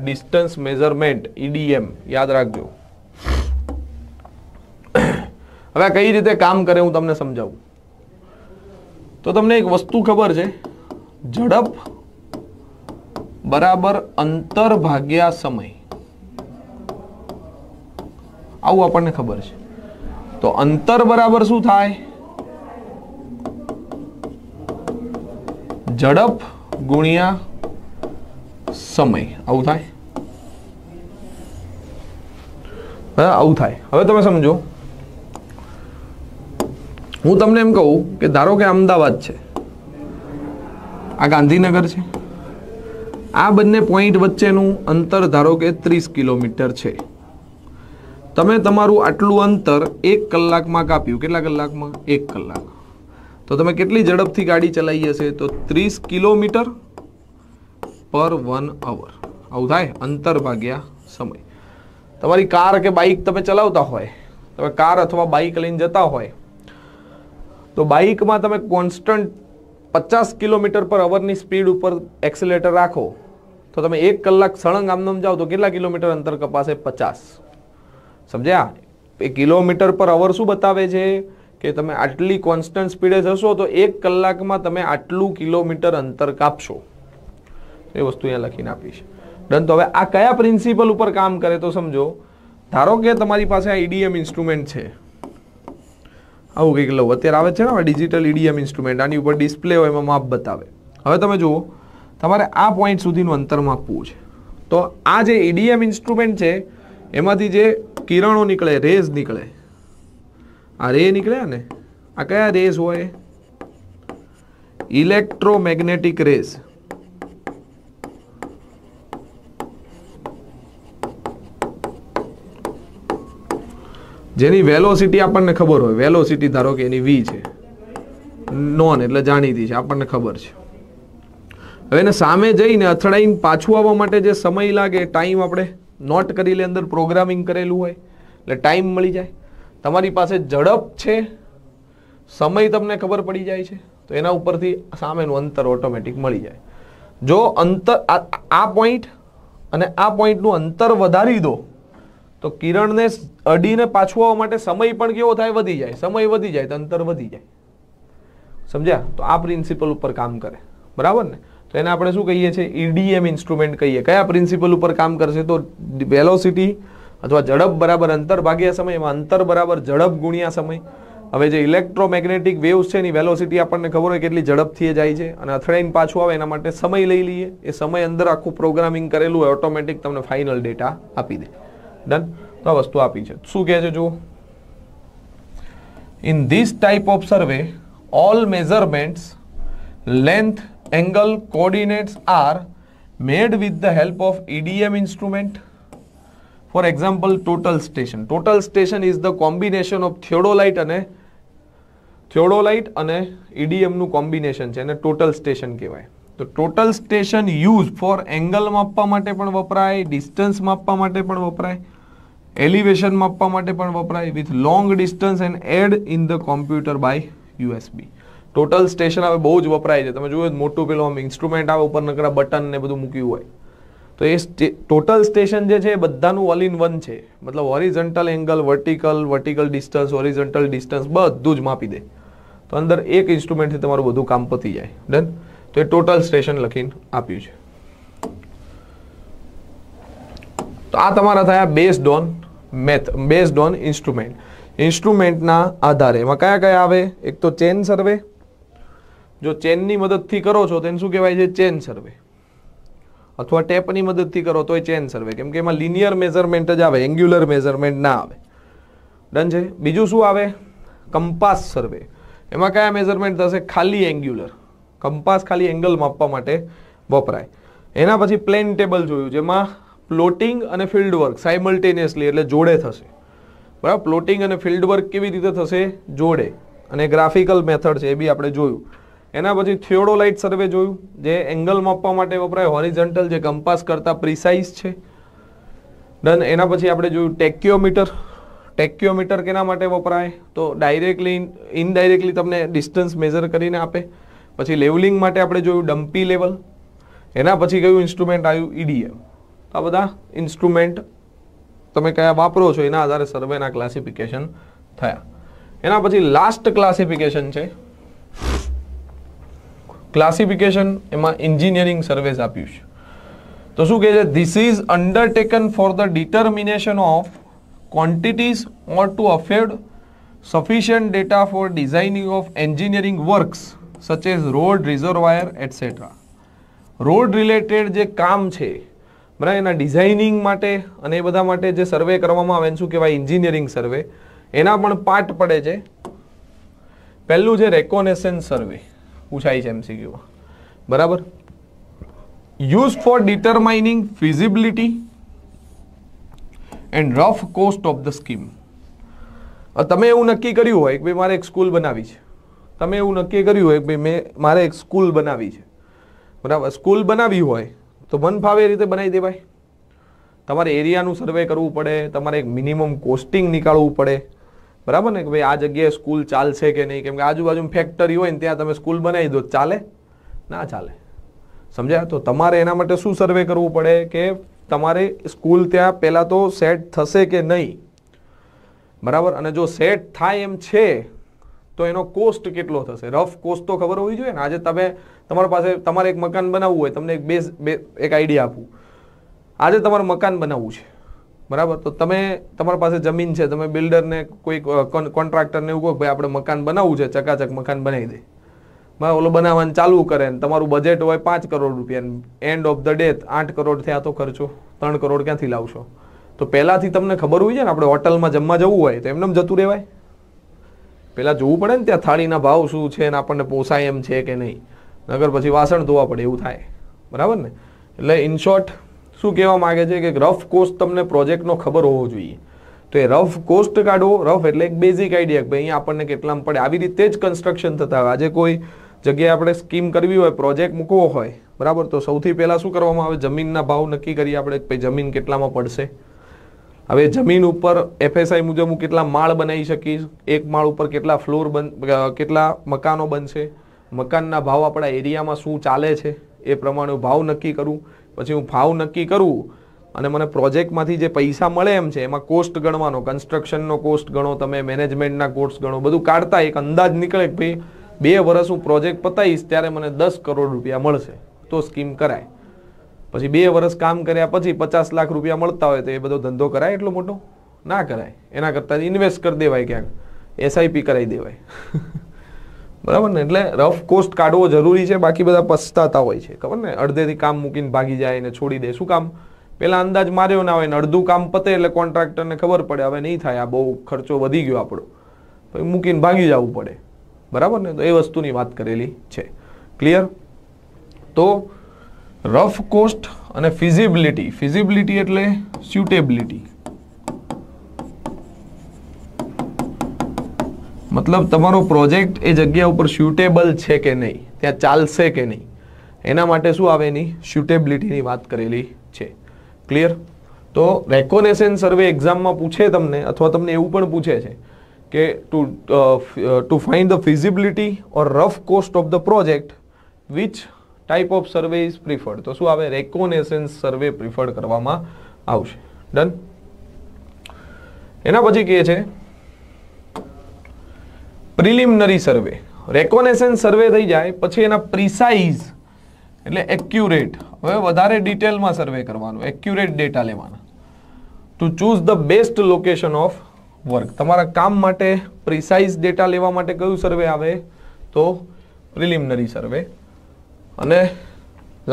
ડિસ્ટન્સ મેઝરમેન્ટ ઈડીએમ યાદ રાખજો હવે કઈ રીતે કામ કરે હું તમને સમજાવું તો તમને એક વસ્તુ ખબર છે ઝડપ બરાબર અંતર ભાગ્યા સમય આવું આપણને ખબર છે તો અંતર બરાબર શું થાય ઝડપ ગુણ્યા સમય આવું થાય આવું થાય હવે તમે સમજો હું તમને એમ કહું કે ધારો કે અમદાવાદ છે આ ગાંધીનગર છે આ બંને પોઈન્ટ વચ્ચેનું અંતર ધારો કે ત્રીસ કિલોમીટર છે તમે તમારું આટલું અંતર એક કલાકમાં કાપ્યું કેટલા કલાકમાં એક કલાક તો તમે કેટલી ઝડપથી ગાડી ચલાવી હશે તો ત્રીસ કિલોમીટર પર વન અવર આવું થાય અંતર ભાગ્યા સમય તમારી કાર કે બાઇક તમે ચલાવતા હોય તમે કાર અથવા બાઇક લઈને જતા હોય તો બાઇકમાં તમે કોન્સ્ટન્ટ પચાસ કિલોમીટર પર અવરની સ્પીડ ઉપર એક્સેલેટર રાખો તો તમે એક કલાક સળંગ આમનામ જાઓ તો કેટલા કિલોમીટર અંતર કપાશે પચાસ સમજ્યા એ કિલોમીટર પર અવર શું બતાવે છે કે તમે આટલી કોન્સ્ટન્ટ સ્પીડે જશો તો એક કલાકમાં તમે આટલું કિલોમીટર અંતર કાપશો એ વસ્તુ અહીંયા લખીને આપીશ ડન તો હવે આ કયા પ્રિન્સિપલ ઉપર કામ કરે તો સમજો ધારો કે તમારી પાસે આ ઈડીએમ ઇન્સ્ટ્રુમેન્ટ છે આવું કંઈક લઉં અત્યારે આવે છે ને ડિજિટલ ઈડીએમ ઇન્સ્ટ્રુમેન્ટ આની ઉપર ડિસ્પ્લે હોય એમાં માપ બતાવે હવે તમે જુઓ તમારે આ પોઈન્ટ સુધીનું અંતર માપવું છે તો આ જે ઈડીએમ ઇન્સ્ટ્રુમેન્ટ છે એમાંથી જે કિરણો નીકળે રેઝ નીકળે આ રે નીકળે ને આ કયા રેઝ હોય ઇલેક્ટ્રોમેગ્નેટિક રેઝ જેની વેલોસિટી આપણને ખબર હોય વેલોસિટી ધારો કે એની વી છે નોન એટલે જાણીતી છે આપણને ખબર છે હવે એને સામે જઈને અથડાઈને પાછું આવવા માટે જે સમય લાગે ટાઈમ આપણે નોટ કરી લે અંદર પ્રોગ્રામિંગ કરેલું હોય એટલે ટાઈમ મળી જાય તમારી પાસે ઝડપ છે સમય તમને ખબર પડી જાય છે તો એના ઉપરથી સામેનું અંતર ઓટોમેટિક મળી જાય જો અંતર આ પોઈન્ટ અને આ પોઈન્ટનું અંતર વધારી દો તો કિરણને અડીને પાછું આવવા માટે સમય પણ કેવો થાય વધી જાય સમય વધી જાય તો અંતર વધી જાય સમજ્યા તો આ પ્રિન્સિપલ ઉપર કામ કરે બરાબર ને તો એને આપણે શું કહીએ છીએ ઈડીએમ ઇન્સ્ટ્રુમેન્ટ કહીએ કયા પ્રિન્સિપલ ઉપર કામ કરશે તો વેલોસિટી અથવા ઝડપ બરાબર અંતર ભાગ્યા સમય એમાં અંતર બરાબર ઝડપ ગુણ્યા સમય હવે જે ઇલેક્ટ્રોમેગ્નેટિક વેવ્સ છે એની વેલોસિટી આપણને ખબર હોય કેટલી ઝડપથી એ જાય છે અને અથડાઈને પાછું આવે એના માટે સમય લઈ લઈએ એ સમય અંદર આખું પ્રોગ્રામિંગ કરેલું હોય ઓટોમેટિક તમને ફાઇનલ ડેટા આપી દે ડન તો આ વસ્તુ આપી છે શું કહે છે જુઓ in this type of survey all measurements length angle coordinates are made with the help of EDM instrument for example total station total station is the combination of theodolite અને થિયોડોલાઇટ અને ઈડીએમનું e કોમ્બિનેશન છે એને total station કહેવાય તો total station use for angle માપવા માટે પણ વપરાય ડિસ્ટન્સ માપવા માટે પણ વપરાય એલિવેશન માપવા માટે પણ વપરાય with long distance and add in the computer by USB total station હવે બહુ જ વપરાય છે તમે જોયું મોટું પેલું આમ ઇન્સ્ટ્રુમેન્ટ આવે ઉપર નકરા બટન ને બધું મૂક્યું હોય તો એ ટોટલ સ્ટેશન જે છે એ બધાનું ઓલ ઇન વન છે મતલબ horizontal angle vertical vertical distance horizontal distance બધું જ માપી દે તો અંદર એક ઇન્સ્ટ્રુમેન્ટથી તમારું બધું કામ પતી જાય ડન તો એ ટોટલ સ્ટેશન લખીને આપ્યું છે તો આ તમારા થયા બેસ્ડ ઓન મેથ બેઝડ ઓન ઇન્સ્ટ્રુમેન્ટ ઇન્સ્ટ્રુમેન્ટના આધારે એમાં કયા કયા આવે એક તો ચેન સર્વે જો ચેનની મદદથી કરો છો તેને શું કહેવાય છે ચેન સર્વે અથવા ટેપની મદદથી કરો તો એ ચેન સર્વે કેમ કે એમાં લિનિયર મેઝરમેન્ટ જ આવે એંગ્યુલર મેઝરમેન્ટ ના આવે ડન છે બીજું શું આવે કંપાસ સર્વે એમાં કયા મેઝરમેન્ટ થશે ખાલી એંગ્યુલર કંપાસ ખાલી એંગલ માપવા માટે વપરાય એના પછી પ્લેન ટેબલ જોયું જેમાં પ્લોટિંગ અને ફિલ્ડ વર્ક સાઇમલ્ટેનિયસલી એટલે જોડે થશે બરાબર પ્લોટિંગ અને ફિલ્ડ વર્ક કેવી રીતે થશે જોડે અને ગ્રાફિકલ મેથડ છે એ બી આપણે જોયું એના પછી થિયોડોલાઇટ સર્વે જોયું જે એંગલ માપવા માટે વપરાય હોરિઝન્ટલ જે કંપાસ કરતાં પ્રિસાઇઝ છે ડન એના પછી આપણે જોયું ટેક્યોમીટર ટેક્યોમીટર કેના માટે વપરાય તો ડાયરેક્ટલી ઇનડાયરેક્ટલી તમને ડિસ્ટન્સ મેઝર કરીને આપે પછી લેવલિંગ માટે આપણે જોયું ડમ્પી લેવલ એના પછી કયું ઇન્સ્ટ્રુમેન્ટ આવ્યું ઈડીએમ e આ બધા ઇન્સ્ટ્રુમેન્ટ તમે કયા વાપરો છો એના આધારે સર્વેના ક્લાસિફિકેશન થયા એના પછી લાસ્ટ ક્લાસિફિકેશન છે ક્લાસિફિકેશન એમાં એન્જિનિયરિંગ સર્વેસ આપ્યું છે તો શું કહે છે this is undertaken for the determination of quantities or to afford sufficient data for designing of engineering works such as road reservoir etc રોડ રિલેટેડ જે કામ છે બરાબર એના ડિઝાઇનિંગ માટે અને એ બધા માટે જે સર્વે કરવામાં આવે શું કહેવાય એન્જિનિયરિંગ સર્વે એના પણ પાર્ટ પડે છે પહેલું છે રેકોનેસન્સ સર્વે પૂછાય છે એમસીક્યુમાં બરાબર use for determining feasibility and rough cost of the scheme તમે એવું નક્કી કર્યું હોય કે ભાઈ મારે એક સ્કૂલ બનાવી છે તમે એવું નક્કી કર્યું હોય કે ભાઈ મેં મારે એક સ્કૂલ બનાવી છે બરાબર સ્કૂલ બનાવી હોય તો મન ફાવે એ રીતે બનાવી દેવાય તમારે એરિયાનું સર્વે કરવું પડે તમારે એક મિનિમમ કોસ્ટિંગ નીકાળવું પડે બરાબર ને કે ભાઈ આ જગ્યાએ સ્કૂલ ચાલશે કે નહીં કેમ કે આજુબાજુ ફેક્ટરી હોય ને ત્યાં તમે સ્કૂલ બનાવી દો ચાલે ના ચાલે સમજાય તો તમારે એના માટે શું સર્વે કરવું પડે કે તમારે સ્કૂલ ત્યાં પહેલાં તો સેટ થશે કે નહીં બરાબર અને જો સેટ થાય એમ છે તો એનો કોસ્ટ કેટલો થશે રફ કોસ્ટ તો ખબર હોવી જોઈએ ને આજે તમે તમારા પાસે તમારે એક મકાન બનાવવું હોય તમને એક બેઝ બે એક આઈડિયા આપું આજે તમારે મકાન બનાવવું છે બરાબર તો તમે તમારી પાસે જમીન છે તમે બિલ્ડરને કોઈ કોન્ટ્રાક્ટરને એવું કહો ભાઈ આપણે મકાન બનાવવું છે ચકાચક મકાન બનાવી દે બરાબર ઓલો બનાવવાનું ચાલુ કરે ને તમારું બજેટ હોય પાંચ કરોડ રૂપિયા એન્ડ ઓફ ધ ડે આઠ કરોડ થયા તો ખર્ચો ત્રણ કરોડ ક્યાંથી લાવશો તો પહેલાંથી તમને ખબર હોય છે ને આપણે હોટલમાં જમવા જવું હોય તો એમને જતું રહેવાય પહેલાં જોવું પડે ને ત્યાં થાળીના ભાવ શું છે ને આપણને પોસાય એમ છે કે નહીં નગર પછી વાસણ ધોવા પડે એવું થાય બરાબર ને એટલે ઇનશોર્ટ શું કહેવા માગે છે કે રફ કોસ્ટ તમને પ્રોજેક્ટનો ખબર હોવો જોઈએ તો એ રફ કોસ્ટ કાઢો રફ એટલે એક બેઝિક આઈડિયા કે ભાઈ અહીંયા આપણને કેટલામાં પડે આવી રીતે જ કન્સ્ટ્રક્શન થતા હોય આજે કોઈ જગ્યાએ આપણે સ્કીમ કરવી હોય પ્રોજેક્ટ મૂકવો હોય બરાબર તો સૌથી પહેલાં શું કરવામાં આવે જમીનના ભાવ નક્કી કરીએ આપણે ભાઈ જમીન કેટલામાં પડશે હવે જમીન ઉપર એફએસઆઈ મુજબ હું કેટલા માળ બનાવી શકીશ એક માળ ઉપર કેટલા ફ્લોર બન કેટલા મકાનો બનશે મકાનના ભાવ આપણા એરિયામાં શું ચાલે છે એ પ્રમાણે હું ભાવ નક્કી કરું પછી હું ભાવ નક્કી કરું અને મને પ્રોજેક્ટમાંથી જે પૈસા મળે એમ છે એમાં કોસ્ટ ગણવાનો કન્સ્ટ્રક્શનનો કોસ્ટ ગણો તમે મેનેજમેન્ટના કોસ્ટ ગણો બધું કાઢતા એક અંદાજ નીકળે કે ભાઈ બે વર્ષ હું પ્રોજેક્ટ પતાવીશ ત્યારે મને દસ કરોડ રૂપિયા મળશે તો સ્કીમ કરાય પછી બે વર્ષ કામ કર્યા પછી પચાસ લાખ રૂપિયા મળતા હોય તો એ બધો ધંધો કરાય એટલો મોટો ના કરાય એના કરતાં ઇન્વેસ્ટ કરી દેવાય ક્યાંક એસઆઈપી કરાવી દેવાય <laughs> બરાબર ને એટલે રફ કોસ્ટ કાઢવો જરૂરી છે બાકી બધા પસ્તાતા હોય છે ખબર ને અડધેથી કામ મૂકીને ભાગી જાય અને છોડી દે શું કામ પેલા અંદાજ માર્યો ના હોય ને અડધું કામ પતે એટલે કોન્ટ્રાક્ટરને ખબર પડે હવે નહીં થાય આ બહુ ખર્ચો વધી ગયો આપણો મૂકીને ભાગી જવું પડે બરાબર ને તો એ વસ્તુની વાત કરેલી છે ક્લિયર તો રફ કોસ્ટ અને ફિઝિબિલિટી ફિઝિબિલિટી એટલે સ્યુટેબિલિટી મતલબ તમારો પ્રોજેક્ટ એ જગ્યા ઉપર સ્યુટેબલ છે કે નહીં ત્યાં ચાલશે કે નહીં એના માટે શું આવે એની સ્યુટેબિલિટીની વાત કરેલી છે ક્લિયર તો રેકોનેસન સર્વે એક્ઝામમાં પૂછે તમને અથવા તમને એવું પણ પૂછે છે કે to to find the feasibility or rough cost of the project which type of survey is preferred તો શું આવે રેકોનેસન્સ સર્વે પ્રિફર્ડ કરવામાં આવશે ડન એના પછી કહે છે પ્રિલિમિનરી સર્વે રેકોનેસન્સ સર્વે થઈ જાય પછી એના પ્રિસાઇઝ એટલે એક્યુરેટ હવે વધારે ડિટેલમાં સર્વે કરવાનો એક્યુરેટ ડેટા લેવાના to choose the best location of work તમારા કામ માટે પ્રિસાઇઝ ડેટા લેવા માટે કયું સર્વે આવે તો પ્રિલિમિનરી સર્વે અને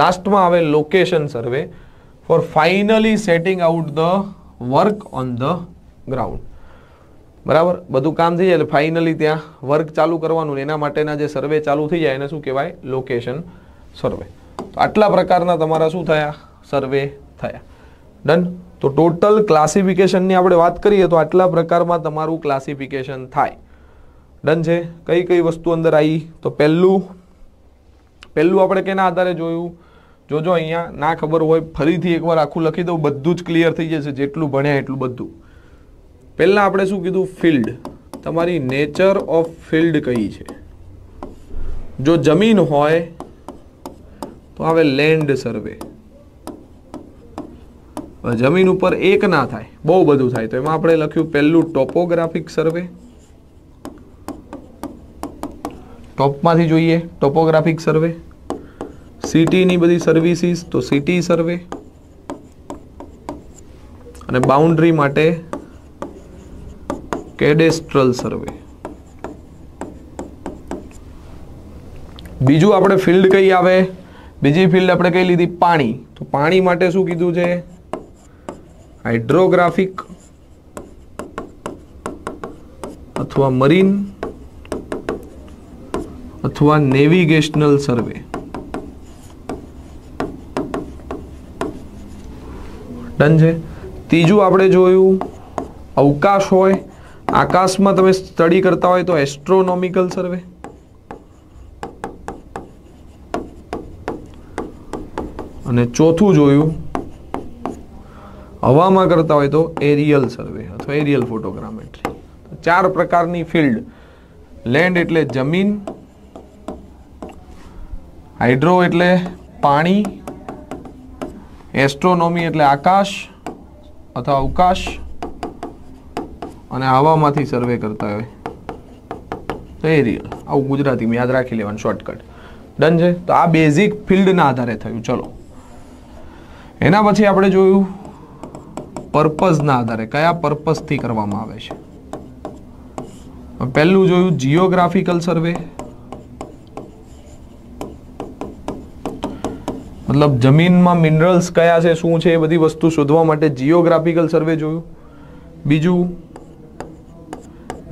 લાસ્ટમાં આવે location survey for finally setting out the work on the ground બરાબર બધું કામ થઈ જાય એટલે ફાઇનલી ત્યાં વર્ક ચાલુ કરવાનું એના માટેના જે સર્વે ચાલુ થઈ જાય એને શું કહેવાય લોકેશન સર્વે તો આટલા પ્રકારના તમારા શું થયા સર્વે થયા ડન તો ટોટલ ક્લાસિફિકેશનની આપણે વાત કરીએ તો આટલા પ્રકારમાં તમારું ક્લાસિફિકેશન થાય ડન છે કઈ કઈ વસ્તુ અંદર આવી તો પહેલું પહેલું આપણે કેના આધારે જોયું જોજો અહીંયા ના ખબર હોય ફરીથી એકવાર આખું લખી દઉં બધું જ ક્લિયર થઈ જશે જેટલું ભણ્યા એટલું બધું પહેલાં આપણે શું કીધું ફિલ્ડ તમારી નેચર ઓફ ફિલ્ડ કઈ છે જો જમીન હોય તો આવે લેન્ડ સર્વે જમીન ઉપર એક ના થાય બહુ બધું થાય તો એમાં આપણે લખ્યું પહેલું ટોપોગ્રાફિક સર્વે ટોપમાંથી જોઈએ ટોપોગ્રાફિક સર્વે સિટીની બધી સર્વિસીસ તો સિટી સર્વે અને બાઉન્ડ્રી માટે કેડેસ્ટ્રલ સર્વે બીજું આપણે ફિલ્ડ કઈ આવે બીજી ફિલ્ડ આપણે કઈ લીધી પાણી તો પાણી માટે શું કીધું છે હાઇડ્રોગ્રાફિક અથવા મરીન અથવા નેવિગેશનલ સર્વે ડન છે ત્રીજું આપણે જોયું અવકાશ હોય આકાશમાં તમે સ્ટડી કરતા હોય તો એસ્ટ્રોનોમિકલ સર્વે અને ચોથું જોયું હવામાં કરતા હોય તો એરિયલ સર્વે અથવા એરિયલ ફોટોગ્રામેટ્રી ચાર પ્રકારની ફિલ્ડ લેન્ડ એટલે જમીન હાઈડ્રો એટલે પાણી એસ્ટ્રોનોમી એટલે આકાશ અથવા અવકાશ અને આવામાંથી સર્વે કરતા હોય તો એ રીત આવું ગુજરાતીમાં યાદ રાખી લેવાનું શોર્ટકટ ડન છે તો આ બેઝિક ફિલ્ડના આધારે થયું ચલો એના પછી આપણે જોયું પર્પઝના આધારે કયા પર્પઝથી કરવામાં આવે છે પહેલું જોયું જીઓગ્રાફિકલ સર્વે મતલબ જમીનમાં મિનરલ્સ કયા છે શું છે એ બધી વસ્તુ શોધવા માટે જિયોગ્રાફિકલ સર્વે જોયું બીજું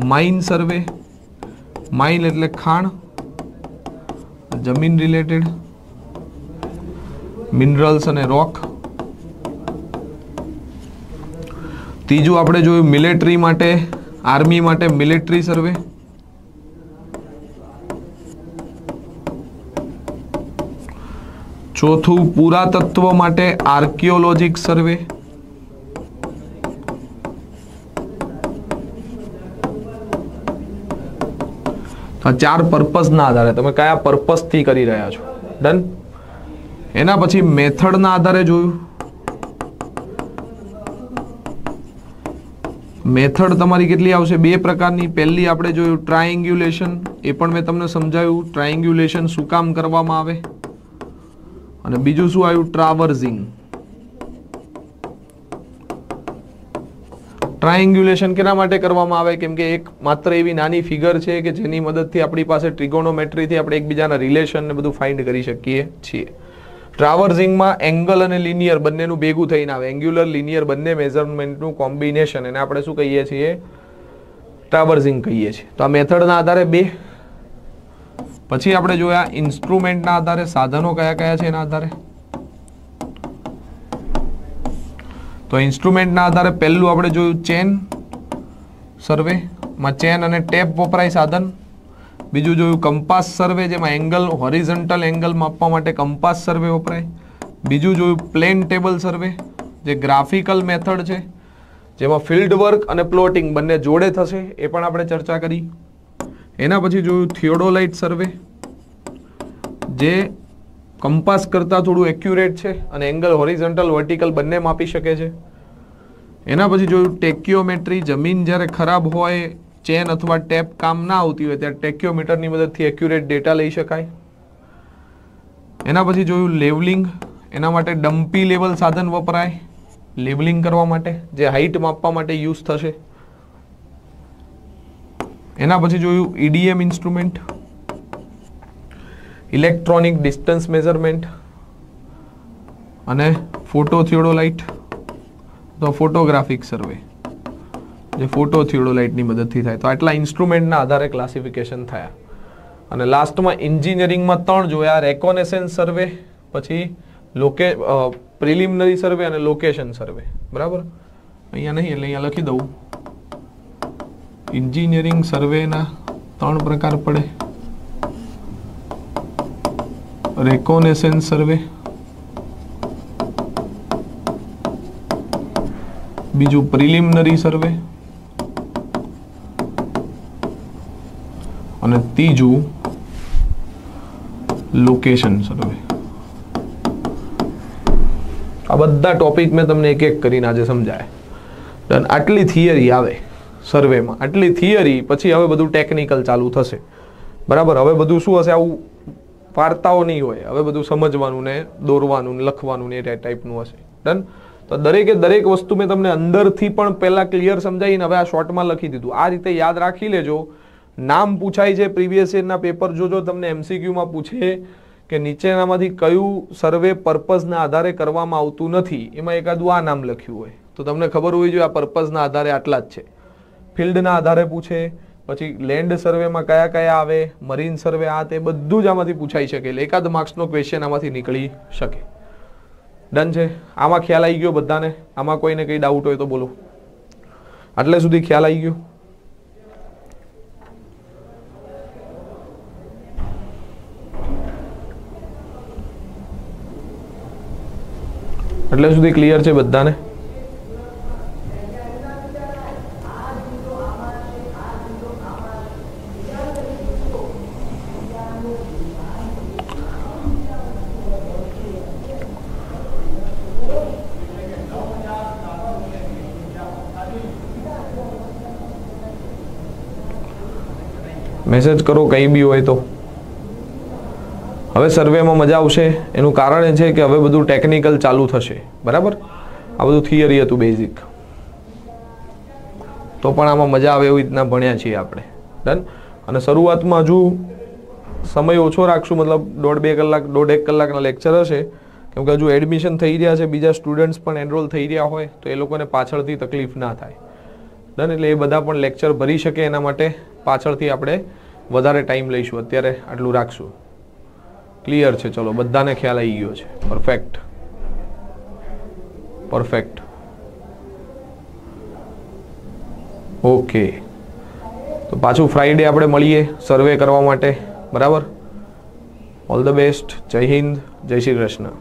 માઇન સર્વે માઇન એટલે ખાણ જમીન રિલેટેડ મિનરલ્સ અને રોક ત્રીજું આપણે જોયું મિલિટરી માટે આર્મી માટે મિલિટરી સર્વે ચોથું પુરાતત્વ માટે આર્કિયોલોજિક સર્વે આ ચાર પર્પઝના આધારે તમે કયા પર્પઝથી કરી રહ્યા છો ડન એના પછી મેથડના આધારે જોયું મેથડ તમારી કેટલી આવશે બે પ્રકારની પહેલી આપણે જોયું ટ્રાયંગ્યુલેશન એ પણ મેં તમને સમજાયું ટ્રાયંગ્યુલેશન શું કામ કરવામાં આવે અને બીજું શું આવ્યું ટ્રાવર્ઝિંગ ટ્રાયંગ્યુલેશન કેના માટે કરવામાં આવે કેમ કે એક માત્ર એવી નાની ફિગર છે કે જેની મદદથી આપણી પાસે ટ્રિગોનોમેટ્રીથી આપણે એકબીજાના રિલેશનને બધું ફાઇન્ડ કરી શકીએ છીએ ટ્રાવર્ઝિંગમાં એંગલ અને લિનિયર બંનેનું ભેગું થઈને આવે એંગ્યુલર લિનિયર બંને મેઝરમેન્ટનું કોમ્બિનેશન એને આપણે શું કહીએ છીએ ટ્રાવર્ઝિંગ કહીએ છીએ તો આ મેથડના આધારે બે પછી આપણે જોયા ઇન્સ્ટ્રુમેન્ટના આધારે સાધનો કયા કયા છે એના આધારે તો ઇન્સ્ટ્રુમેન્ટના આધારે પહેલું આપણે જોયું ચેન સર્વેમાં ચેન અને ટેપ વપરાય સાધન બીજું જોયું કંપાસ સર્વે જેમાં એંગલ હોરિઝન્ટલ એંગલ માપવા માટે કંપાસ સર્વે વપરાય બીજું જોયું પ્લેન ટેબલ સર્વે જે ગ્રાફિકલ મેથડ છે જેમાં ફિલ્ડ વર્ક અને પ્લોટિંગ બંને જોડે થશે એ પણ આપણે ચર્ચા કરી એના પછી જોયું થિયોડોલાઇટ સર્વે જે કંપાસ કરતાં થોડું એક્યુરેટ છે અને એંગલ હોરિઝોન્ટલ વર્ટિકલ બંને માપી શકે છે એના પછી જોયું ટેક્યોમેટ્રી જમીન જ્યારે ખરાબ હોય ચેન અથવા ટેપ કામ ના આવતી હોય ત્યારે ટેક્યોમીટરની મદદથી એક્યુરેટ ડેટા લઈ શકાય એના પછી જોયું લેવલિંગ એના માટે ડમ્પી લેવલ સાધન વપરાય લેવલિંગ કરવા માટે જે હાઇટ માપવા માટે યુઝ થશે એના પછી જોયું EDM e instrument electronic distance measurement અને ફોટો થિયોડોલાઇટ તો ફોટોગ્રાફિક સર્વે જે ફોટો થિયોડોલાઇટની મદદથી થાય તો આટલા ઇન્સ્ટ્રુમેન્ટના આધારે ક્લાસિફિકેશન થયા અને લાસ્ટમાં એન્જિનિયરિંગમાં ત્રણ જોયા રેકોનેસન્સ સર્વે પછી લોકે પ્રિલિમનરી સર્વે અને લોકેશન સર્વે બરાબર અહીંયા નહીં એટલે અહીંયા લખી દઉં એન્જિનિયરિંગ સર્વેના ત્રણ પ્રકાર પડે રેકોનેસેન્સ સર્વે બીજું પ્રિલિમિનરી સર્વે અને ત્રીજું લોકેશન સર્વે આ બધા ટોપિક મેં તમને એક એક કરીને આજે સમજાય ડન આટલી થિયરી આવે સર્વેમાં આટલી થિયરી પછી હવે બધું ટેકનિકલ ચાલુ થશે બરાબર હવે બધું શું હશે આવું વાર્તાઓ નહીં હોય હવે બધું સમજવાનું ને દોરવાનું ને લખવાનું ને એ ટાઈપનું હશે ડન તો દરેકે દરેક વસ્તુ મેં તમને અંદરથી પણ પહેલાં ક્લિયર સમજાવીને હવે આ શોર્ટમાં લખી દીધું આ રીતે યાદ રાખી લેજો નામ પૂછાય છે પ્રીવિયસ યરના પેપર જોજો તમને એમસીક્યુમાં પૂછે કે નીચેનામાંથી કયું સર્વે પર્પઝના આધારે કરવામાં આવતું નથી એમાં એકાદું આ નામ લખ્યું હોય તો તમને ખબર હોવી જોઈએ આ પર્પઝના આધારે આટલા જ છે ફિલ્ડના આધારે પૂછે પછી લેન્ડ સર્વેમાં કયા કયા આવે મરીન સર્વે આ તે બધું જ આમાંથી પૂછાઈ શકે એટલે એકાદ માર્ક્સનો ક્વેશ્ચન આમાંથી નીકળી શકે ડન છે આમાં ખ્યાલ આવી ગયો બધાને આમાં કોઈને કંઈ ડાઉટ હોય તો બોલો આટલે સુધી ખ્યાલ આવી ગયો એટલે સુધી ક્લિયર છે બધાને મેસેજ કરો કંઈ બી હોય તો હવે સર્વેમાં મજા આવશે એનું કારણ એ છે કે હવે બધું ટેકનિકલ ચાલુ થશે બરાબર આ બધું થિયરી હતું બેઝિક તો પણ આમાં મજા આવે એવી રીતના ભણ્યા છીએ આપણે ડન અને શરૂઆતમાં હજુ સમય ઓછો રાખશું મતલબ દોઢ બે કલાક દોઢ એક કલાકના લેક્ચર હશે કેમકે હજુ એડમિશન થઈ રહ્યા છે બીજા સ્ટુડન્ટ્સ પણ એનરોલ થઈ રહ્યા હોય તો એ લોકોને પાછળથી તકલીફ ના થાય ડન એટલે એ બધા પણ લેક્ચર ભરી શકે એના માટે પાછળથી આપણે વધારે ટાઈમ લઈશું અત્યારે આટલું રાખશું ક્લિયર છે ચલો બધાને ખ્યાલ આવી ગયો છે પરફેક્ટ પરફેક્ટ ઓકે તો પાછું ફ્રાઈડે આપણે મળીએ સર્વે કરવા માટે બરાબર ઓલ ધ બેસ્ટ જય હિન્દ જય શ્રી કૃષ્ણ